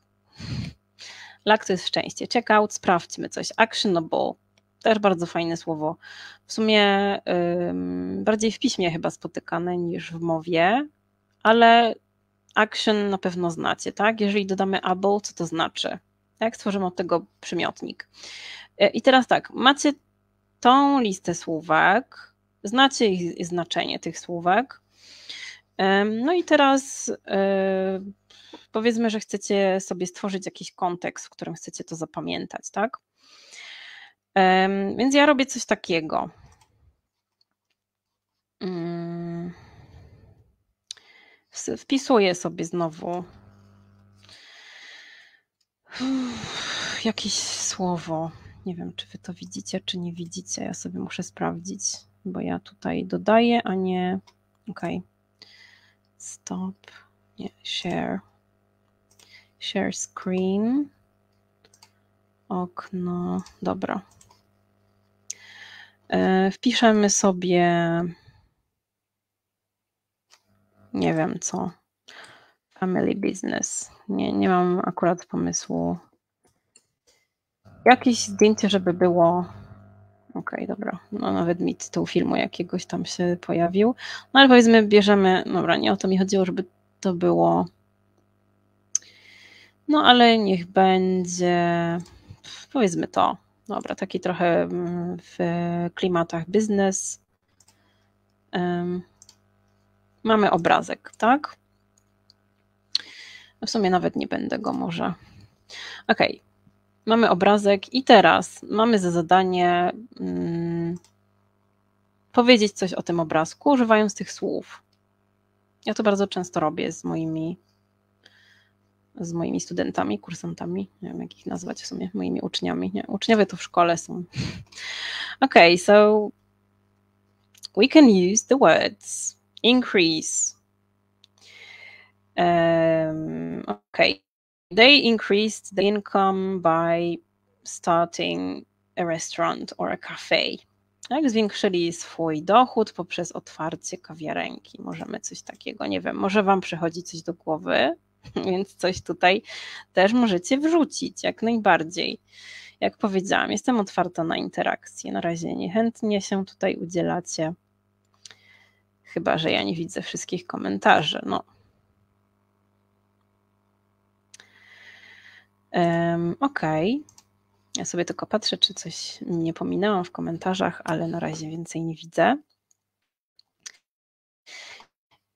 Luck to jest szczęście. Check out, sprawdźmy coś. Actionable, też bardzo fajne słowo. W sumie bardziej w piśmie chyba spotykane niż w mowie, ale action na pewno znacie, tak? Jeżeli dodamy able, co to znaczy? Tak? Stworzymy od tego przymiotnik. E, I teraz tak, macie tą listę słówek, znacie ich znaczenie tych słówek. No i teraz e, powiedzmy, że chcecie sobie stworzyć jakiś kontekst, w którym chcecie to zapamiętać, tak? Więc ja robię coś takiego. Wpisuję sobie znowu Uff, jakieś słowo. Nie wiem, czy wy to widzicie, czy nie widzicie. Ja sobie muszę sprawdzić, bo ja tutaj dodaję, a nie. Okej. Stop. Nie, share. Share screen. Okno. Dobra. E, wpiszemy sobie nie wiem co. Family business. Nie, nie mam akurat pomysłu. Jakieś eee. zdjęcie, żeby było. Okej, okay, dobra. No nawet mi tytuł filmu jakiegoś tam się pojawił. No ale powiedzmy, bierzemy. Dobra, nie o to mi chodziło, żeby to było. No ale niech będzie. Powiedzmy to. Dobra, taki trochę mm, w klimatach biznes. Um mamy obrazek, tak? No, w sumie nawet nie będę go może. Ok, mamy obrazek i teraz mamy za zadanie hmm, powiedzieć coś o tym obrazku, używając tych słów. Ja to bardzo często robię z moimi, z moimi studentami, kursantami, nie wiem jak ich nazwać w sumie, moimi uczniami. Nie, uczniowie to w szkole są. [LAUGHS] Ok, so we can use the words increase. Um, okay, they increased the income by starting a restaurant or a cafe. Tak, zwiększyli swój dochód poprzez otwarcie kawiarenki. Możemy coś takiego, nie wiem, może Wam przychodzi coś do głowy, [LAUGHS] więc coś tutaj też możecie wrzucić jak najbardziej. Jak powiedziałam, jestem otwarta na interakcje. Na razie niechętnie się tutaj udzielacie chyba że ja nie widzę wszystkich komentarzy. No. Okej. Okay. Ja sobie tylko patrzę, czy coś nie pominęłam w komentarzach, ale na razie więcej nie widzę.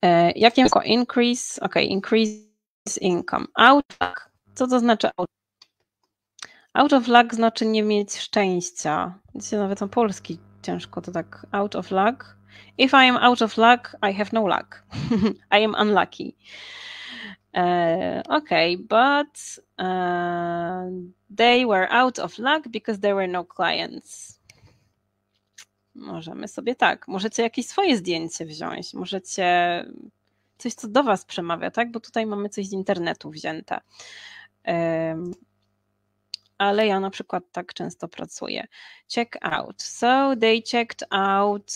E, Jakie jako increase? Ok, increase income. Out of luck. Co to znaczy out? Out of luck znaczy nie mieć szczęścia. Dzisiaj nawet na polski ciężko to tak. Out of luck If I am out of luck, I have no luck. [LAUGHS] I am unlucky. Uh, okay, but uh, they were out of luck because there were no clients. Możemy sobie tak. Możecie jakieś swoje zdjęcie wziąć. Możecie coś, co do Was przemawia, tak? Bo tutaj mamy coś z internetu wzięte. Um, ale ja na przykład tak często pracuję. Check out. So they checked out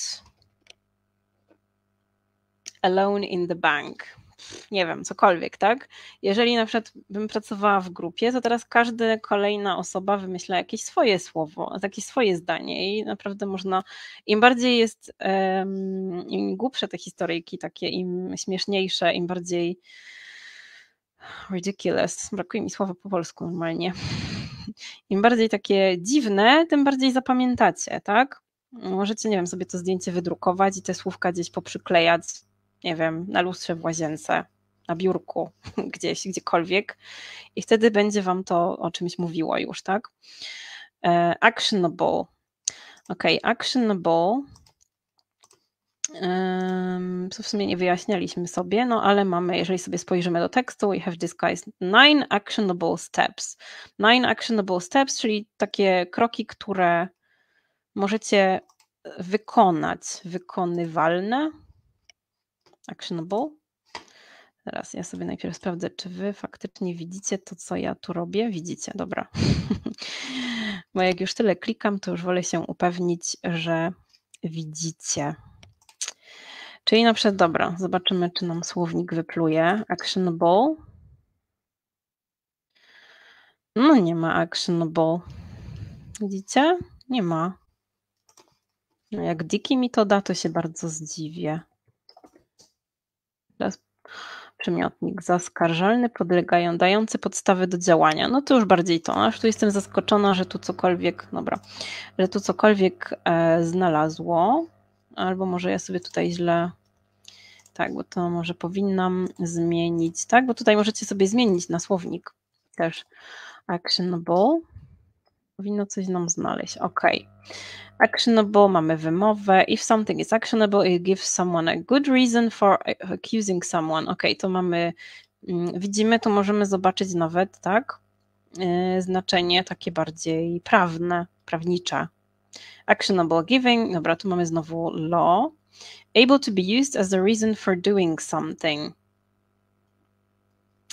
alone in the bank. Nie wiem, cokolwiek, tak? Jeżeli na przykład bym pracowała w grupie, to teraz każda kolejna osoba wymyśla jakieś swoje słowo, jakieś swoje zdanie i naprawdę można, im bardziej jest, im głupsze te historyjki takie, im śmieszniejsze, im bardziej ridiculous, brakuje mi słowa po polsku normalnie. [LAUGHS] Im bardziej takie dziwne, tym bardziej zapamiętacie, tak? Możecie, nie wiem, sobie to zdjęcie wydrukować i te słówka gdzieś poprzyklejać nie wiem, na lustrze w łazience, na biurku, [LAUGHS] gdzieś, gdziekolwiek i wtedy będzie Wam to o czymś mówiło już, tak? E, actionable. Ok, actionable. Co w sumie nie wyjaśnialiśmy sobie, no ale mamy, jeżeli sobie spojrzymy do tekstu, we have discussed nine actionable steps. Nine actionable steps, czyli takie kroki, które możecie wykonać, wykonywalne, actionable. Teraz ja sobie najpierw sprawdzę, czy wy faktycznie widzicie to, co ja tu robię. Widzicie, dobra. [LAUGHS] Bo jak już tyle klikam, to już wolę się upewnić, że widzicie. Czyli na przykład, dobra, zobaczymy, czy nam słownik wypluje. Actionable. No nie ma actionable. Widzicie? Nie ma. No jak Diki mi to da, to się bardzo zdziwię przymiotnik zaskarżalny, podlegają, dający podstawy do działania. No to już bardziej to. Aż no, tu jestem zaskoczona, że tu cokolwiek, dobra, że tu cokolwiek e, znalazło, albo może ja sobie tutaj źle, tak, bo to może powinnam zmienić, tak, bo tutaj możecie sobie zmienić na słownik też actionable. Powinno coś nam znaleźć. Ok. Actionable, mamy wymowę. If something is actionable, it gives someone a good reason for accusing someone. Ok, to mamy, mm, widzimy, tu możemy zobaczyć nawet, tak? Y, znaczenie takie bardziej prawne, prawnicze. Actionable giving, dobra, tu mamy znowu law. Able to be used as a reason for doing something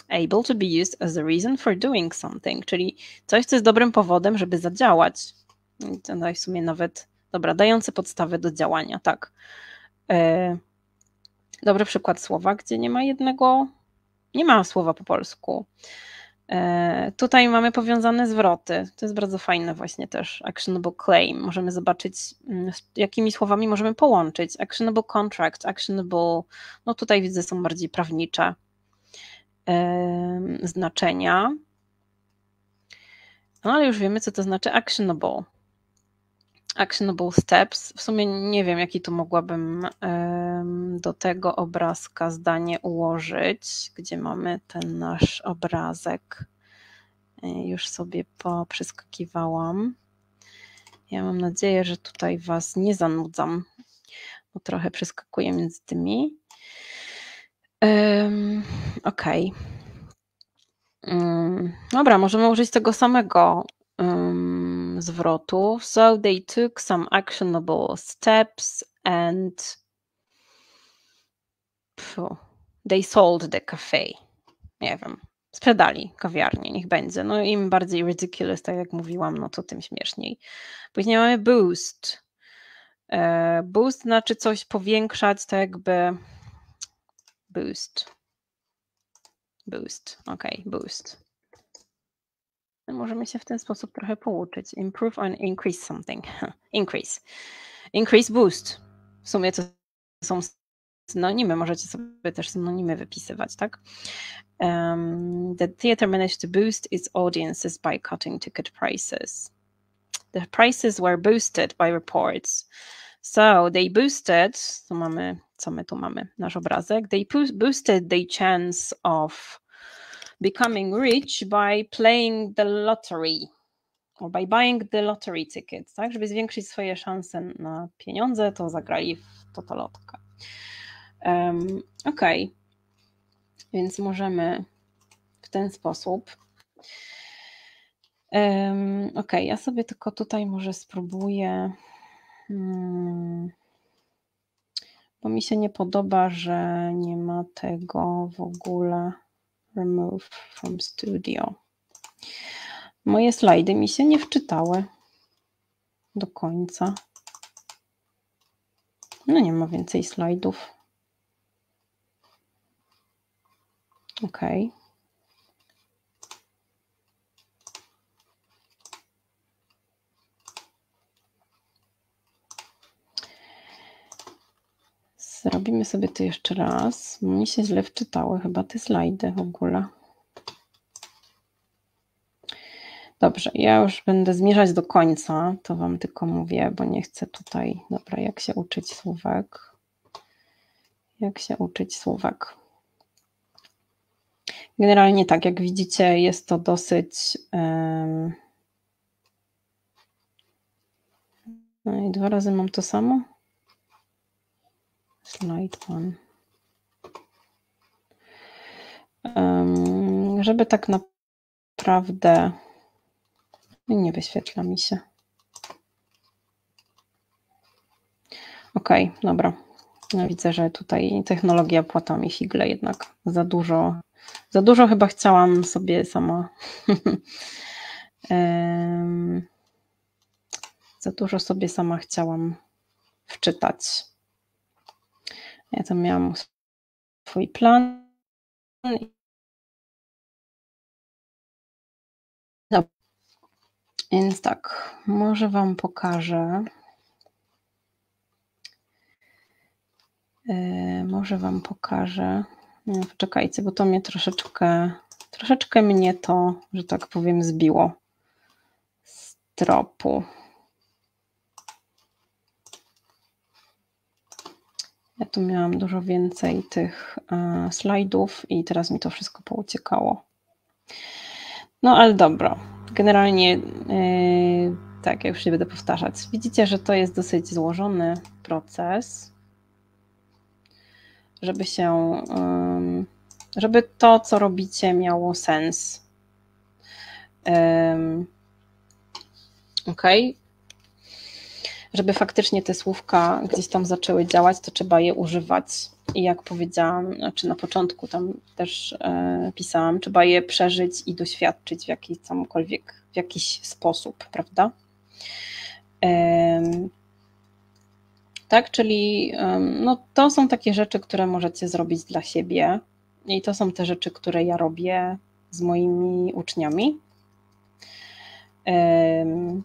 able to be used as a reason for doing something, czyli coś, co jest dobrym powodem, żeby zadziałać. I tutaj w sumie nawet, dobra, dające podstawę do działania, tak. E, dobry przykład słowa, gdzie nie ma jednego, nie ma słowa po polsku. E, tutaj mamy powiązane zwroty. To jest bardzo fajne właśnie też. Actionable claim. Możemy zobaczyć, mm, jakimi słowami możemy połączyć. Actionable contract, actionable. No tutaj widzę, są bardziej prawnicze znaczenia. No ale już wiemy, co to znaczy actionable. Actionable steps. W sumie nie wiem, jaki tu mogłabym do tego obrazka zdanie ułożyć, gdzie mamy ten nasz obrazek. E, już sobie poprzeskakiwałam. Ja mam nadzieję, że tutaj Was nie zanudzam, bo trochę przeskakuję między tymi. Um, Okej. Okay. Um, mm, dobra, możemy użyć tego samego um, zwrotu. So they took some actionable steps and they sold the cafe. Nie wiem. Sprzedali kawiarnię, niech będzie. No im bardziej ridiculous, tak jak mówiłam, no to tym śmieszniej. Później mamy boost. E, boost znaczy coś powiększać, tak jakby Boost. Boost. Ok, boost. Możemy się w ten sposób trochę pouczyć. Improve and increase something. [LAUGHS] Increase. Increase boost. W sumie to są synonimy. Możecie sobie też synonimy wypisywać, tak? Um, the theater managed to boost its audiences by cutting ticket prices. The prices were boosted by reports So they boosted, tu mamy, co my tu mamy, nasz obrazek. They boosted the chance of becoming rich by playing the lottery or by buying the lottery ticket, tak? Żeby zwiększyć swoje szanse na pieniądze, to zagrali w totolotkę. Um, ok, więc możemy w ten sposób. Um, ok, ja sobie tylko tutaj może spróbuję. Hmm. Bo mi się nie podoba, że nie ma tego w ogóle remove from studio. Moje slajdy mi się nie wczytały do końca. No nie ma więcej slajdów. Okej. Okay. Robimy sobie to jeszcze raz. Mi się źle wczytały chyba te slajdy w ogóle. Dobrze, ja już będę zmierzać do końca, to Wam tylko mówię, bo nie chcę tutaj. Dobra, jak się uczyć słówek? Jak się uczyć słówek? Generalnie tak, jak widzicie, jest to dosyć. No i dwa razy mam to samo slide one. Um, żeby tak naprawdę no nie wyświetla mi się. Ok, dobra. No widzę, że tutaj technologia płata mi figle jednak za dużo. Za dużo chyba chciałam sobie sama. um, [LAUGHS] za dużo sobie sama chciałam wczytać. Ja tam miałam swój plan. Dobra. Więc tak, może Wam pokażę. Yy, może Wam pokażę. poczekajcie, bo to mnie troszeczkę, troszeczkę mnie to, że tak powiem, zbiło z tropu. Ja tu miałam dużo więcej tych e, slajdów i teraz mi to wszystko pouciekało. No ale dobra. Generalnie e, tak, ja już nie będę powtarzać. Widzicie, że to jest dosyć złożony proces, żeby się, żeby to, co robicie, miało sens. Okej. ok, żeby faktycznie te słówka gdzieś tam zaczęły działać, to trzeba je używać. I jak powiedziałam, czy znaczy na początku tam też e, pisałam, trzeba je przeżyć i doświadczyć w jakiś tamkolwiek, w jakiś sposób, prawda? E, tak, czyli no, to są takie rzeczy, które możecie zrobić dla siebie. I to są te rzeczy, które ja robię z moimi uczniami. Um,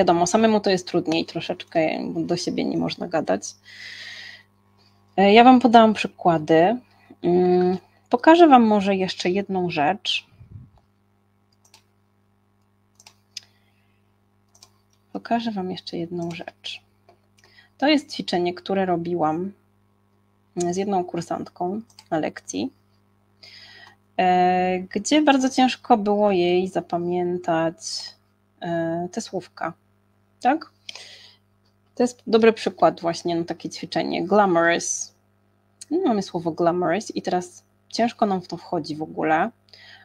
Wiadomo, samemu to jest trudniej, troszeczkę do siebie nie można gadać. E, ja Wam podałam przykłady. Mm, pokażę Wam może jeszcze jedną rzecz. Pokażę Wam jeszcze jedną rzecz. To jest ćwiczenie, które robiłam mm, z jedną kursantką na lekcji, e, gdzie bardzo ciężko było jej zapamiętać e, te słówka tak? To jest dobry przykład właśnie na takie ćwiczenie. Glamorous. No, mamy słowo glamorous i teraz ciężko nam w to wchodzi w ogóle.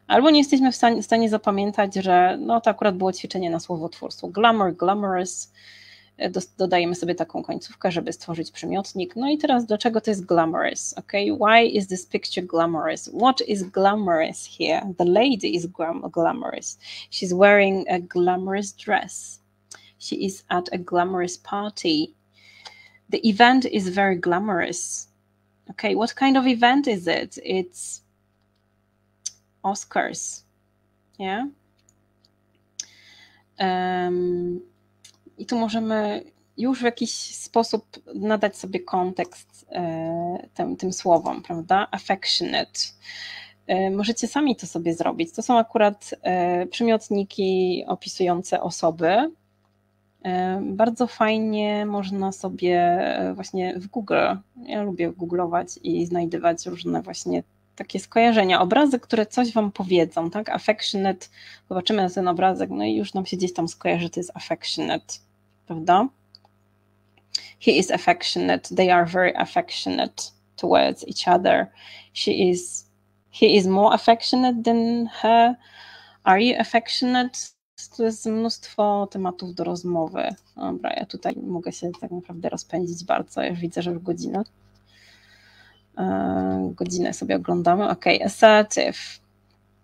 Albo nie jesteśmy w stanie, w stanie zapamiętać, że no to akurat było ćwiczenie na słowotwórstwo. Glamour, glamorous. E, dodajemy sobie taką końcówkę, żeby stworzyć przymiotnik. No i teraz dlaczego to jest glamorous? Okay? Why is this picture glamorous? What is glamorous here? The lady is glamorous. She's wearing a glamorous dress. She is at a glamorous party. The event is very glamorous. Okay, what kind of event is it? It's Oscars. Yeah. Um, I tu możemy już w jakiś sposób nadać sobie kontekst e, tym, tym słowom, prawda? Affectionate. E, możecie sami to sobie zrobić. To są akurat e, przymiotniki opisujące osoby, E, bardzo fajnie można sobie e, właśnie w Google, ja lubię googlować i znajdywać różne właśnie takie skojarzenia, obrazy, które coś wam powiedzą, tak? Affectionate, zobaczymy na ten obrazek, no i już nam się gdzieś tam skojarzy, to jest affectionate, prawda? He is affectionate, they are very affectionate towards each other. She is, he is more affectionate than her. Are you affectionate? tu jest mnóstwo tematów do rozmowy. Dobra, ja tutaj mogę się tak naprawdę rozpędzić bardzo. Ja widzę, że już godzinę. E, godzinę sobie oglądamy. Ok, assertive.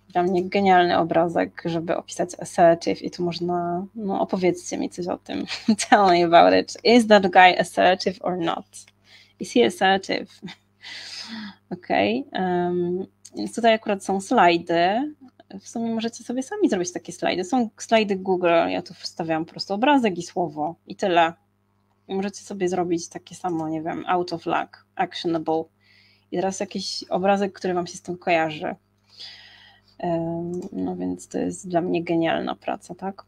Dla mnie genialny obrazek, żeby opisać assertive i tu można, no opowiedzcie mi coś o tym. [LAUGHS] Tell me about it. Is that guy assertive or not? Is he assertive? Ok, um, więc tutaj akurat są slajdy w sumie możecie sobie sami zrobić takie slajdy. Są slajdy Google, ja tu wstawiam po prostu obrazek i słowo i tyle. I możecie sobie zrobić takie samo, nie wiem, out of luck, actionable. I teraz jakiś obrazek, który wam się z tym kojarzy. No więc to jest dla mnie genialna praca, tak?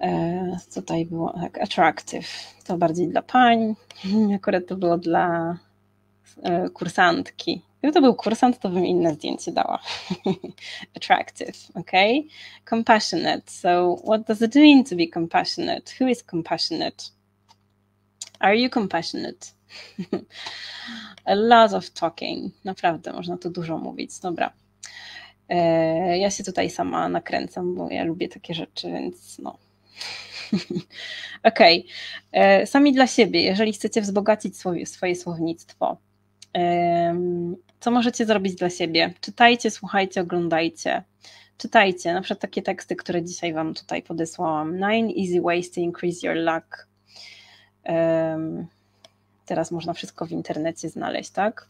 E, tutaj było tak, attractive. To bardziej dla pań. [LAUGHS] Akurat to było dla e, kursantki, Gdyby to był kursant, to bym inne zdjęcie dała. [LAUGHS] Attractive, okay? Compassionate. So, what does it mean to be compassionate? Who is compassionate? Are you compassionate? [LAUGHS] A lot of talking. Naprawdę, można tu dużo mówić. Dobra. E, ja się tutaj sama nakręcam, bo ja lubię takie rzeczy, więc no. [LAUGHS] Okej. Okay. E, sami dla siebie, jeżeli chcecie wzbogacić swoje słownictwo, co możecie zrobić dla siebie? Czytajcie, słuchajcie, oglądajcie. Czytajcie, na przykład takie teksty, które dzisiaj Wam tutaj podesłałam. Nine easy ways to increase your luck. Teraz można wszystko w internecie znaleźć, tak?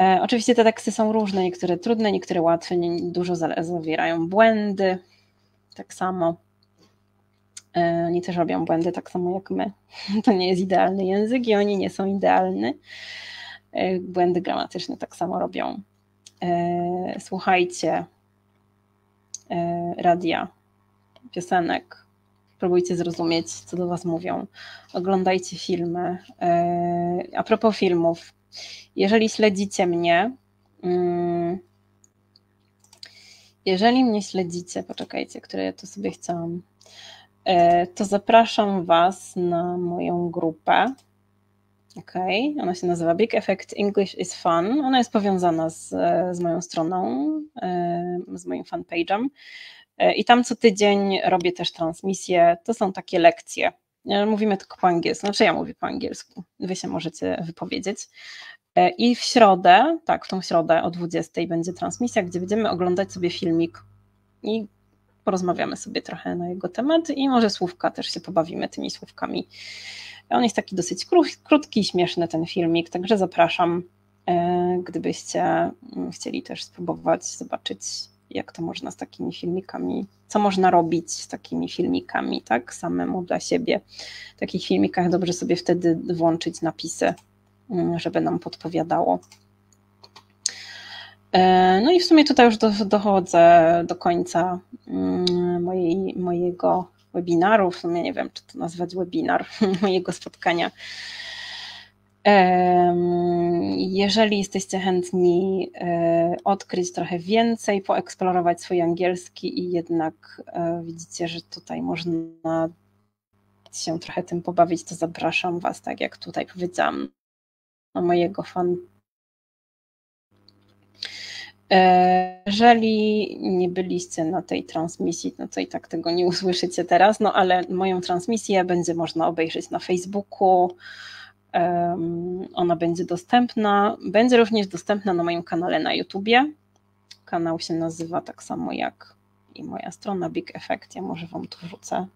E, oczywiście te teksty są różne, niektóre trudne, niektóre łatwe, dużo zawierają błędy. Tak samo. E, oni też robią błędy tak samo jak my. [LAUGHS] To nie jest idealny język i oni nie są idealni. E, błędy gramatyczne tak samo robią. E, słuchajcie radia, piosenek, próbujcie zrozumieć, co do Was mówią. Oglądajcie filmy. A propos filmów, jeżeli śledzicie mnie, mm, jeżeli mnie śledzicie, poczekajcie, które ja to sobie chciałam E, to zapraszam Was na moją grupę. OK, ona się nazywa Big Effect English is Fun. Ona jest powiązana z, z moją stroną, e, z moim fanpage'em. E, I tam co tydzień robię też transmisje. To są takie lekcje. Mówimy tylko po angielsku, znaczy ja mówię po angielsku. Wy się możecie wypowiedzieć. I w środę, tak, w tą środę o 20 będzie transmisja, gdzie będziemy oglądać sobie filmik i porozmawiamy sobie trochę na jego temat i może słówka też się pobawimy tymi słówkami. On jest taki dosyć kró krótki, śmieszny ten filmik, także zapraszam, e, gdybyście chcieli też spróbować zobaczyć, jak to można z takimi filmikami, co można robić z takimi filmikami, tak, samemu dla siebie. W takich filmikach dobrze sobie wtedy włączyć napisy, mm, żeby nam podpowiadało. E, no i w sumie tutaj już do, dochodzę do końca mm, mojej, mojego webinaru, w sumie nie wiem, czy to nazwać webinar, [LAUGHS] mojego spotkania. Jeżeli jesteście chętni e, odkryć trochę więcej, poeksplorować swój angielski i jednak e, widzicie, że tutaj można się trochę tym pobawić, to zapraszam Was, tak jak tutaj powiedziałam, na mojego fanpage'a E, jeżeli nie byliście na tej transmisji, no to i tak tego nie usłyszycie teraz, no ale moją transmisję będzie można obejrzeć na Facebooku. ona będzie dostępna. Będzie również dostępna na moim kanale na YouTubie. Kanał się nazywa tak samo jak i moja strona Big Effect. Ja może Wam tu wrzucę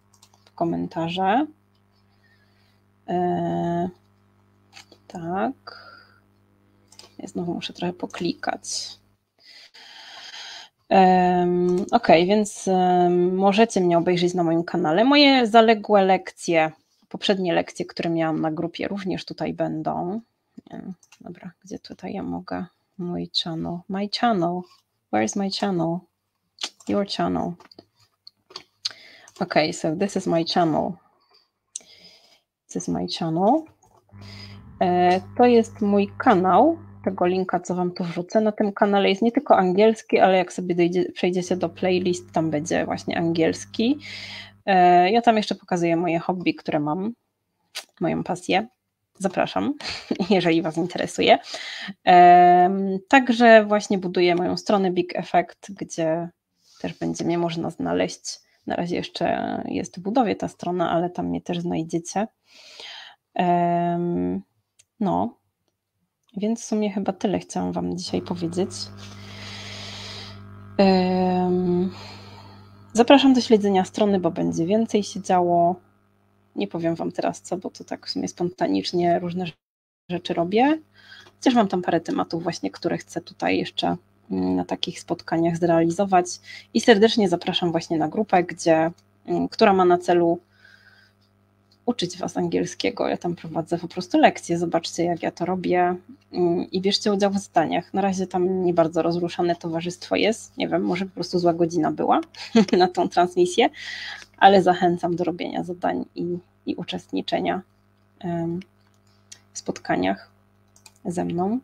w komentarze. E, tak. Ja znowu muszę trochę poklikać. Um, ok, więc um, możecie mnie obejrzeć na moim kanale. Moje zaległe lekcje, poprzednie lekcje, które miałam na grupie, również tutaj będą. Dobra, gdzie tutaj ja mogę? Mój channel. My channel. Where is my channel? Your channel. Ok, so this is my channel. This is my channel. E, to jest mój kanał tego linka, co Wam tu wrzucę na tym kanale, jest nie tylko angielski, ale jak sobie dojdzie, przejdziecie do playlist, tam będzie właśnie angielski. E, ja tam jeszcze pokazuję moje hobby, które mam, moją pasję. Zapraszam, [LAUGHS] jeżeli Was interesuje. Także właśnie buduję moją stronę Big Effect, gdzie też będzie mnie można znaleźć. Na razie jeszcze jest w budowie ta strona, ale tam mnie też znajdziecie. No, więc w sumie chyba tyle chciałam Wam dzisiaj powiedzieć. Zapraszam do śledzenia strony, bo będzie więcej się działo. Nie powiem Wam teraz co, bo to tak w sumie spontanicznie różne rzeczy robię. Chociaż mam tam parę tematów właśnie, które chcę tutaj jeszcze mm, na takich spotkaniach zrealizować. I serdecznie zapraszam właśnie na grupę, gdzie, mm, która ma na celu uczyć Was angielskiego. Ja tam prowadzę po prostu lekcje, zobaczcie jak ja to robię mm, i bierzcie udział w zdaniach. Na razie tam nie bardzo rozruszane towarzystwo jest. Nie wiem, może po prostu zła godzina była [LAUGHS] na tą transmisję, ale zachęcam do robienia zadań i, i uczestniczenia w spotkaniach ze mną.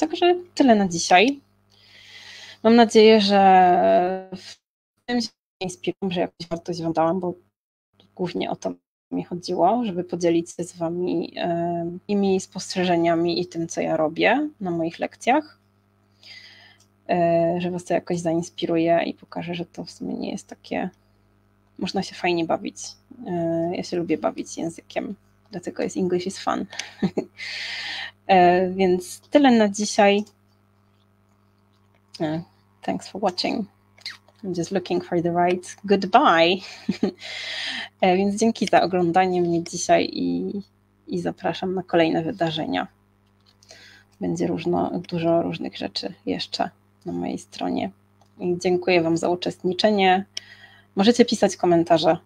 Także tyle na dzisiaj. Mam nadzieję, że w tym się inspirują, że jakąś wartość wam dałam, bo głównie o to mi chodziło, żeby podzielić się z Wami tymi spostrzeżeniami i tym, co ja robię na moich lekcjach, e, że Was to jakoś zainspiruje i pokaże, że to w sumie nie jest takie. Można się fajnie bawić. E, ja się lubię bawić językiem, dlatego jest English is fun. [LAUGHS] E, więc tyle na dzisiaj. Thanks for watching. I'm just looking for the right goodbye. [LAUGHS] E, więc dzięki za oglądanie mnie dzisiaj i, i zapraszam na kolejne wydarzenia. Będzie różno, dużo różnych rzeczy jeszcze na mojej stronie. I dziękuję Wam za uczestniczenie. Możecie pisać komentarze,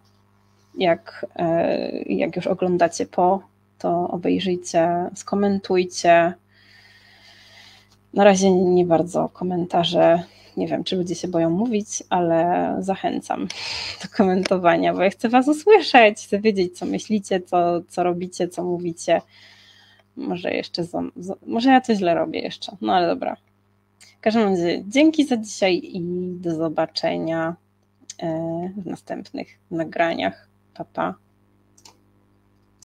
jak, e, jak już oglądacie po, to obejrzyjcie, skomentujcie. Na razie nie bardzo komentarze nie wiem, czy ludzie się boją mówić, ale zachęcam do komentowania, bo ja chcę Was usłyszeć, chcę wiedzieć, co myślicie, co, co robicie, co mówicie. Może jeszcze, za, za, może ja coś źle robię jeszcze, no ale dobra. W każdym razie dzięki za dzisiaj i do zobaczenia e, w następnych nagraniach. Pa, pa.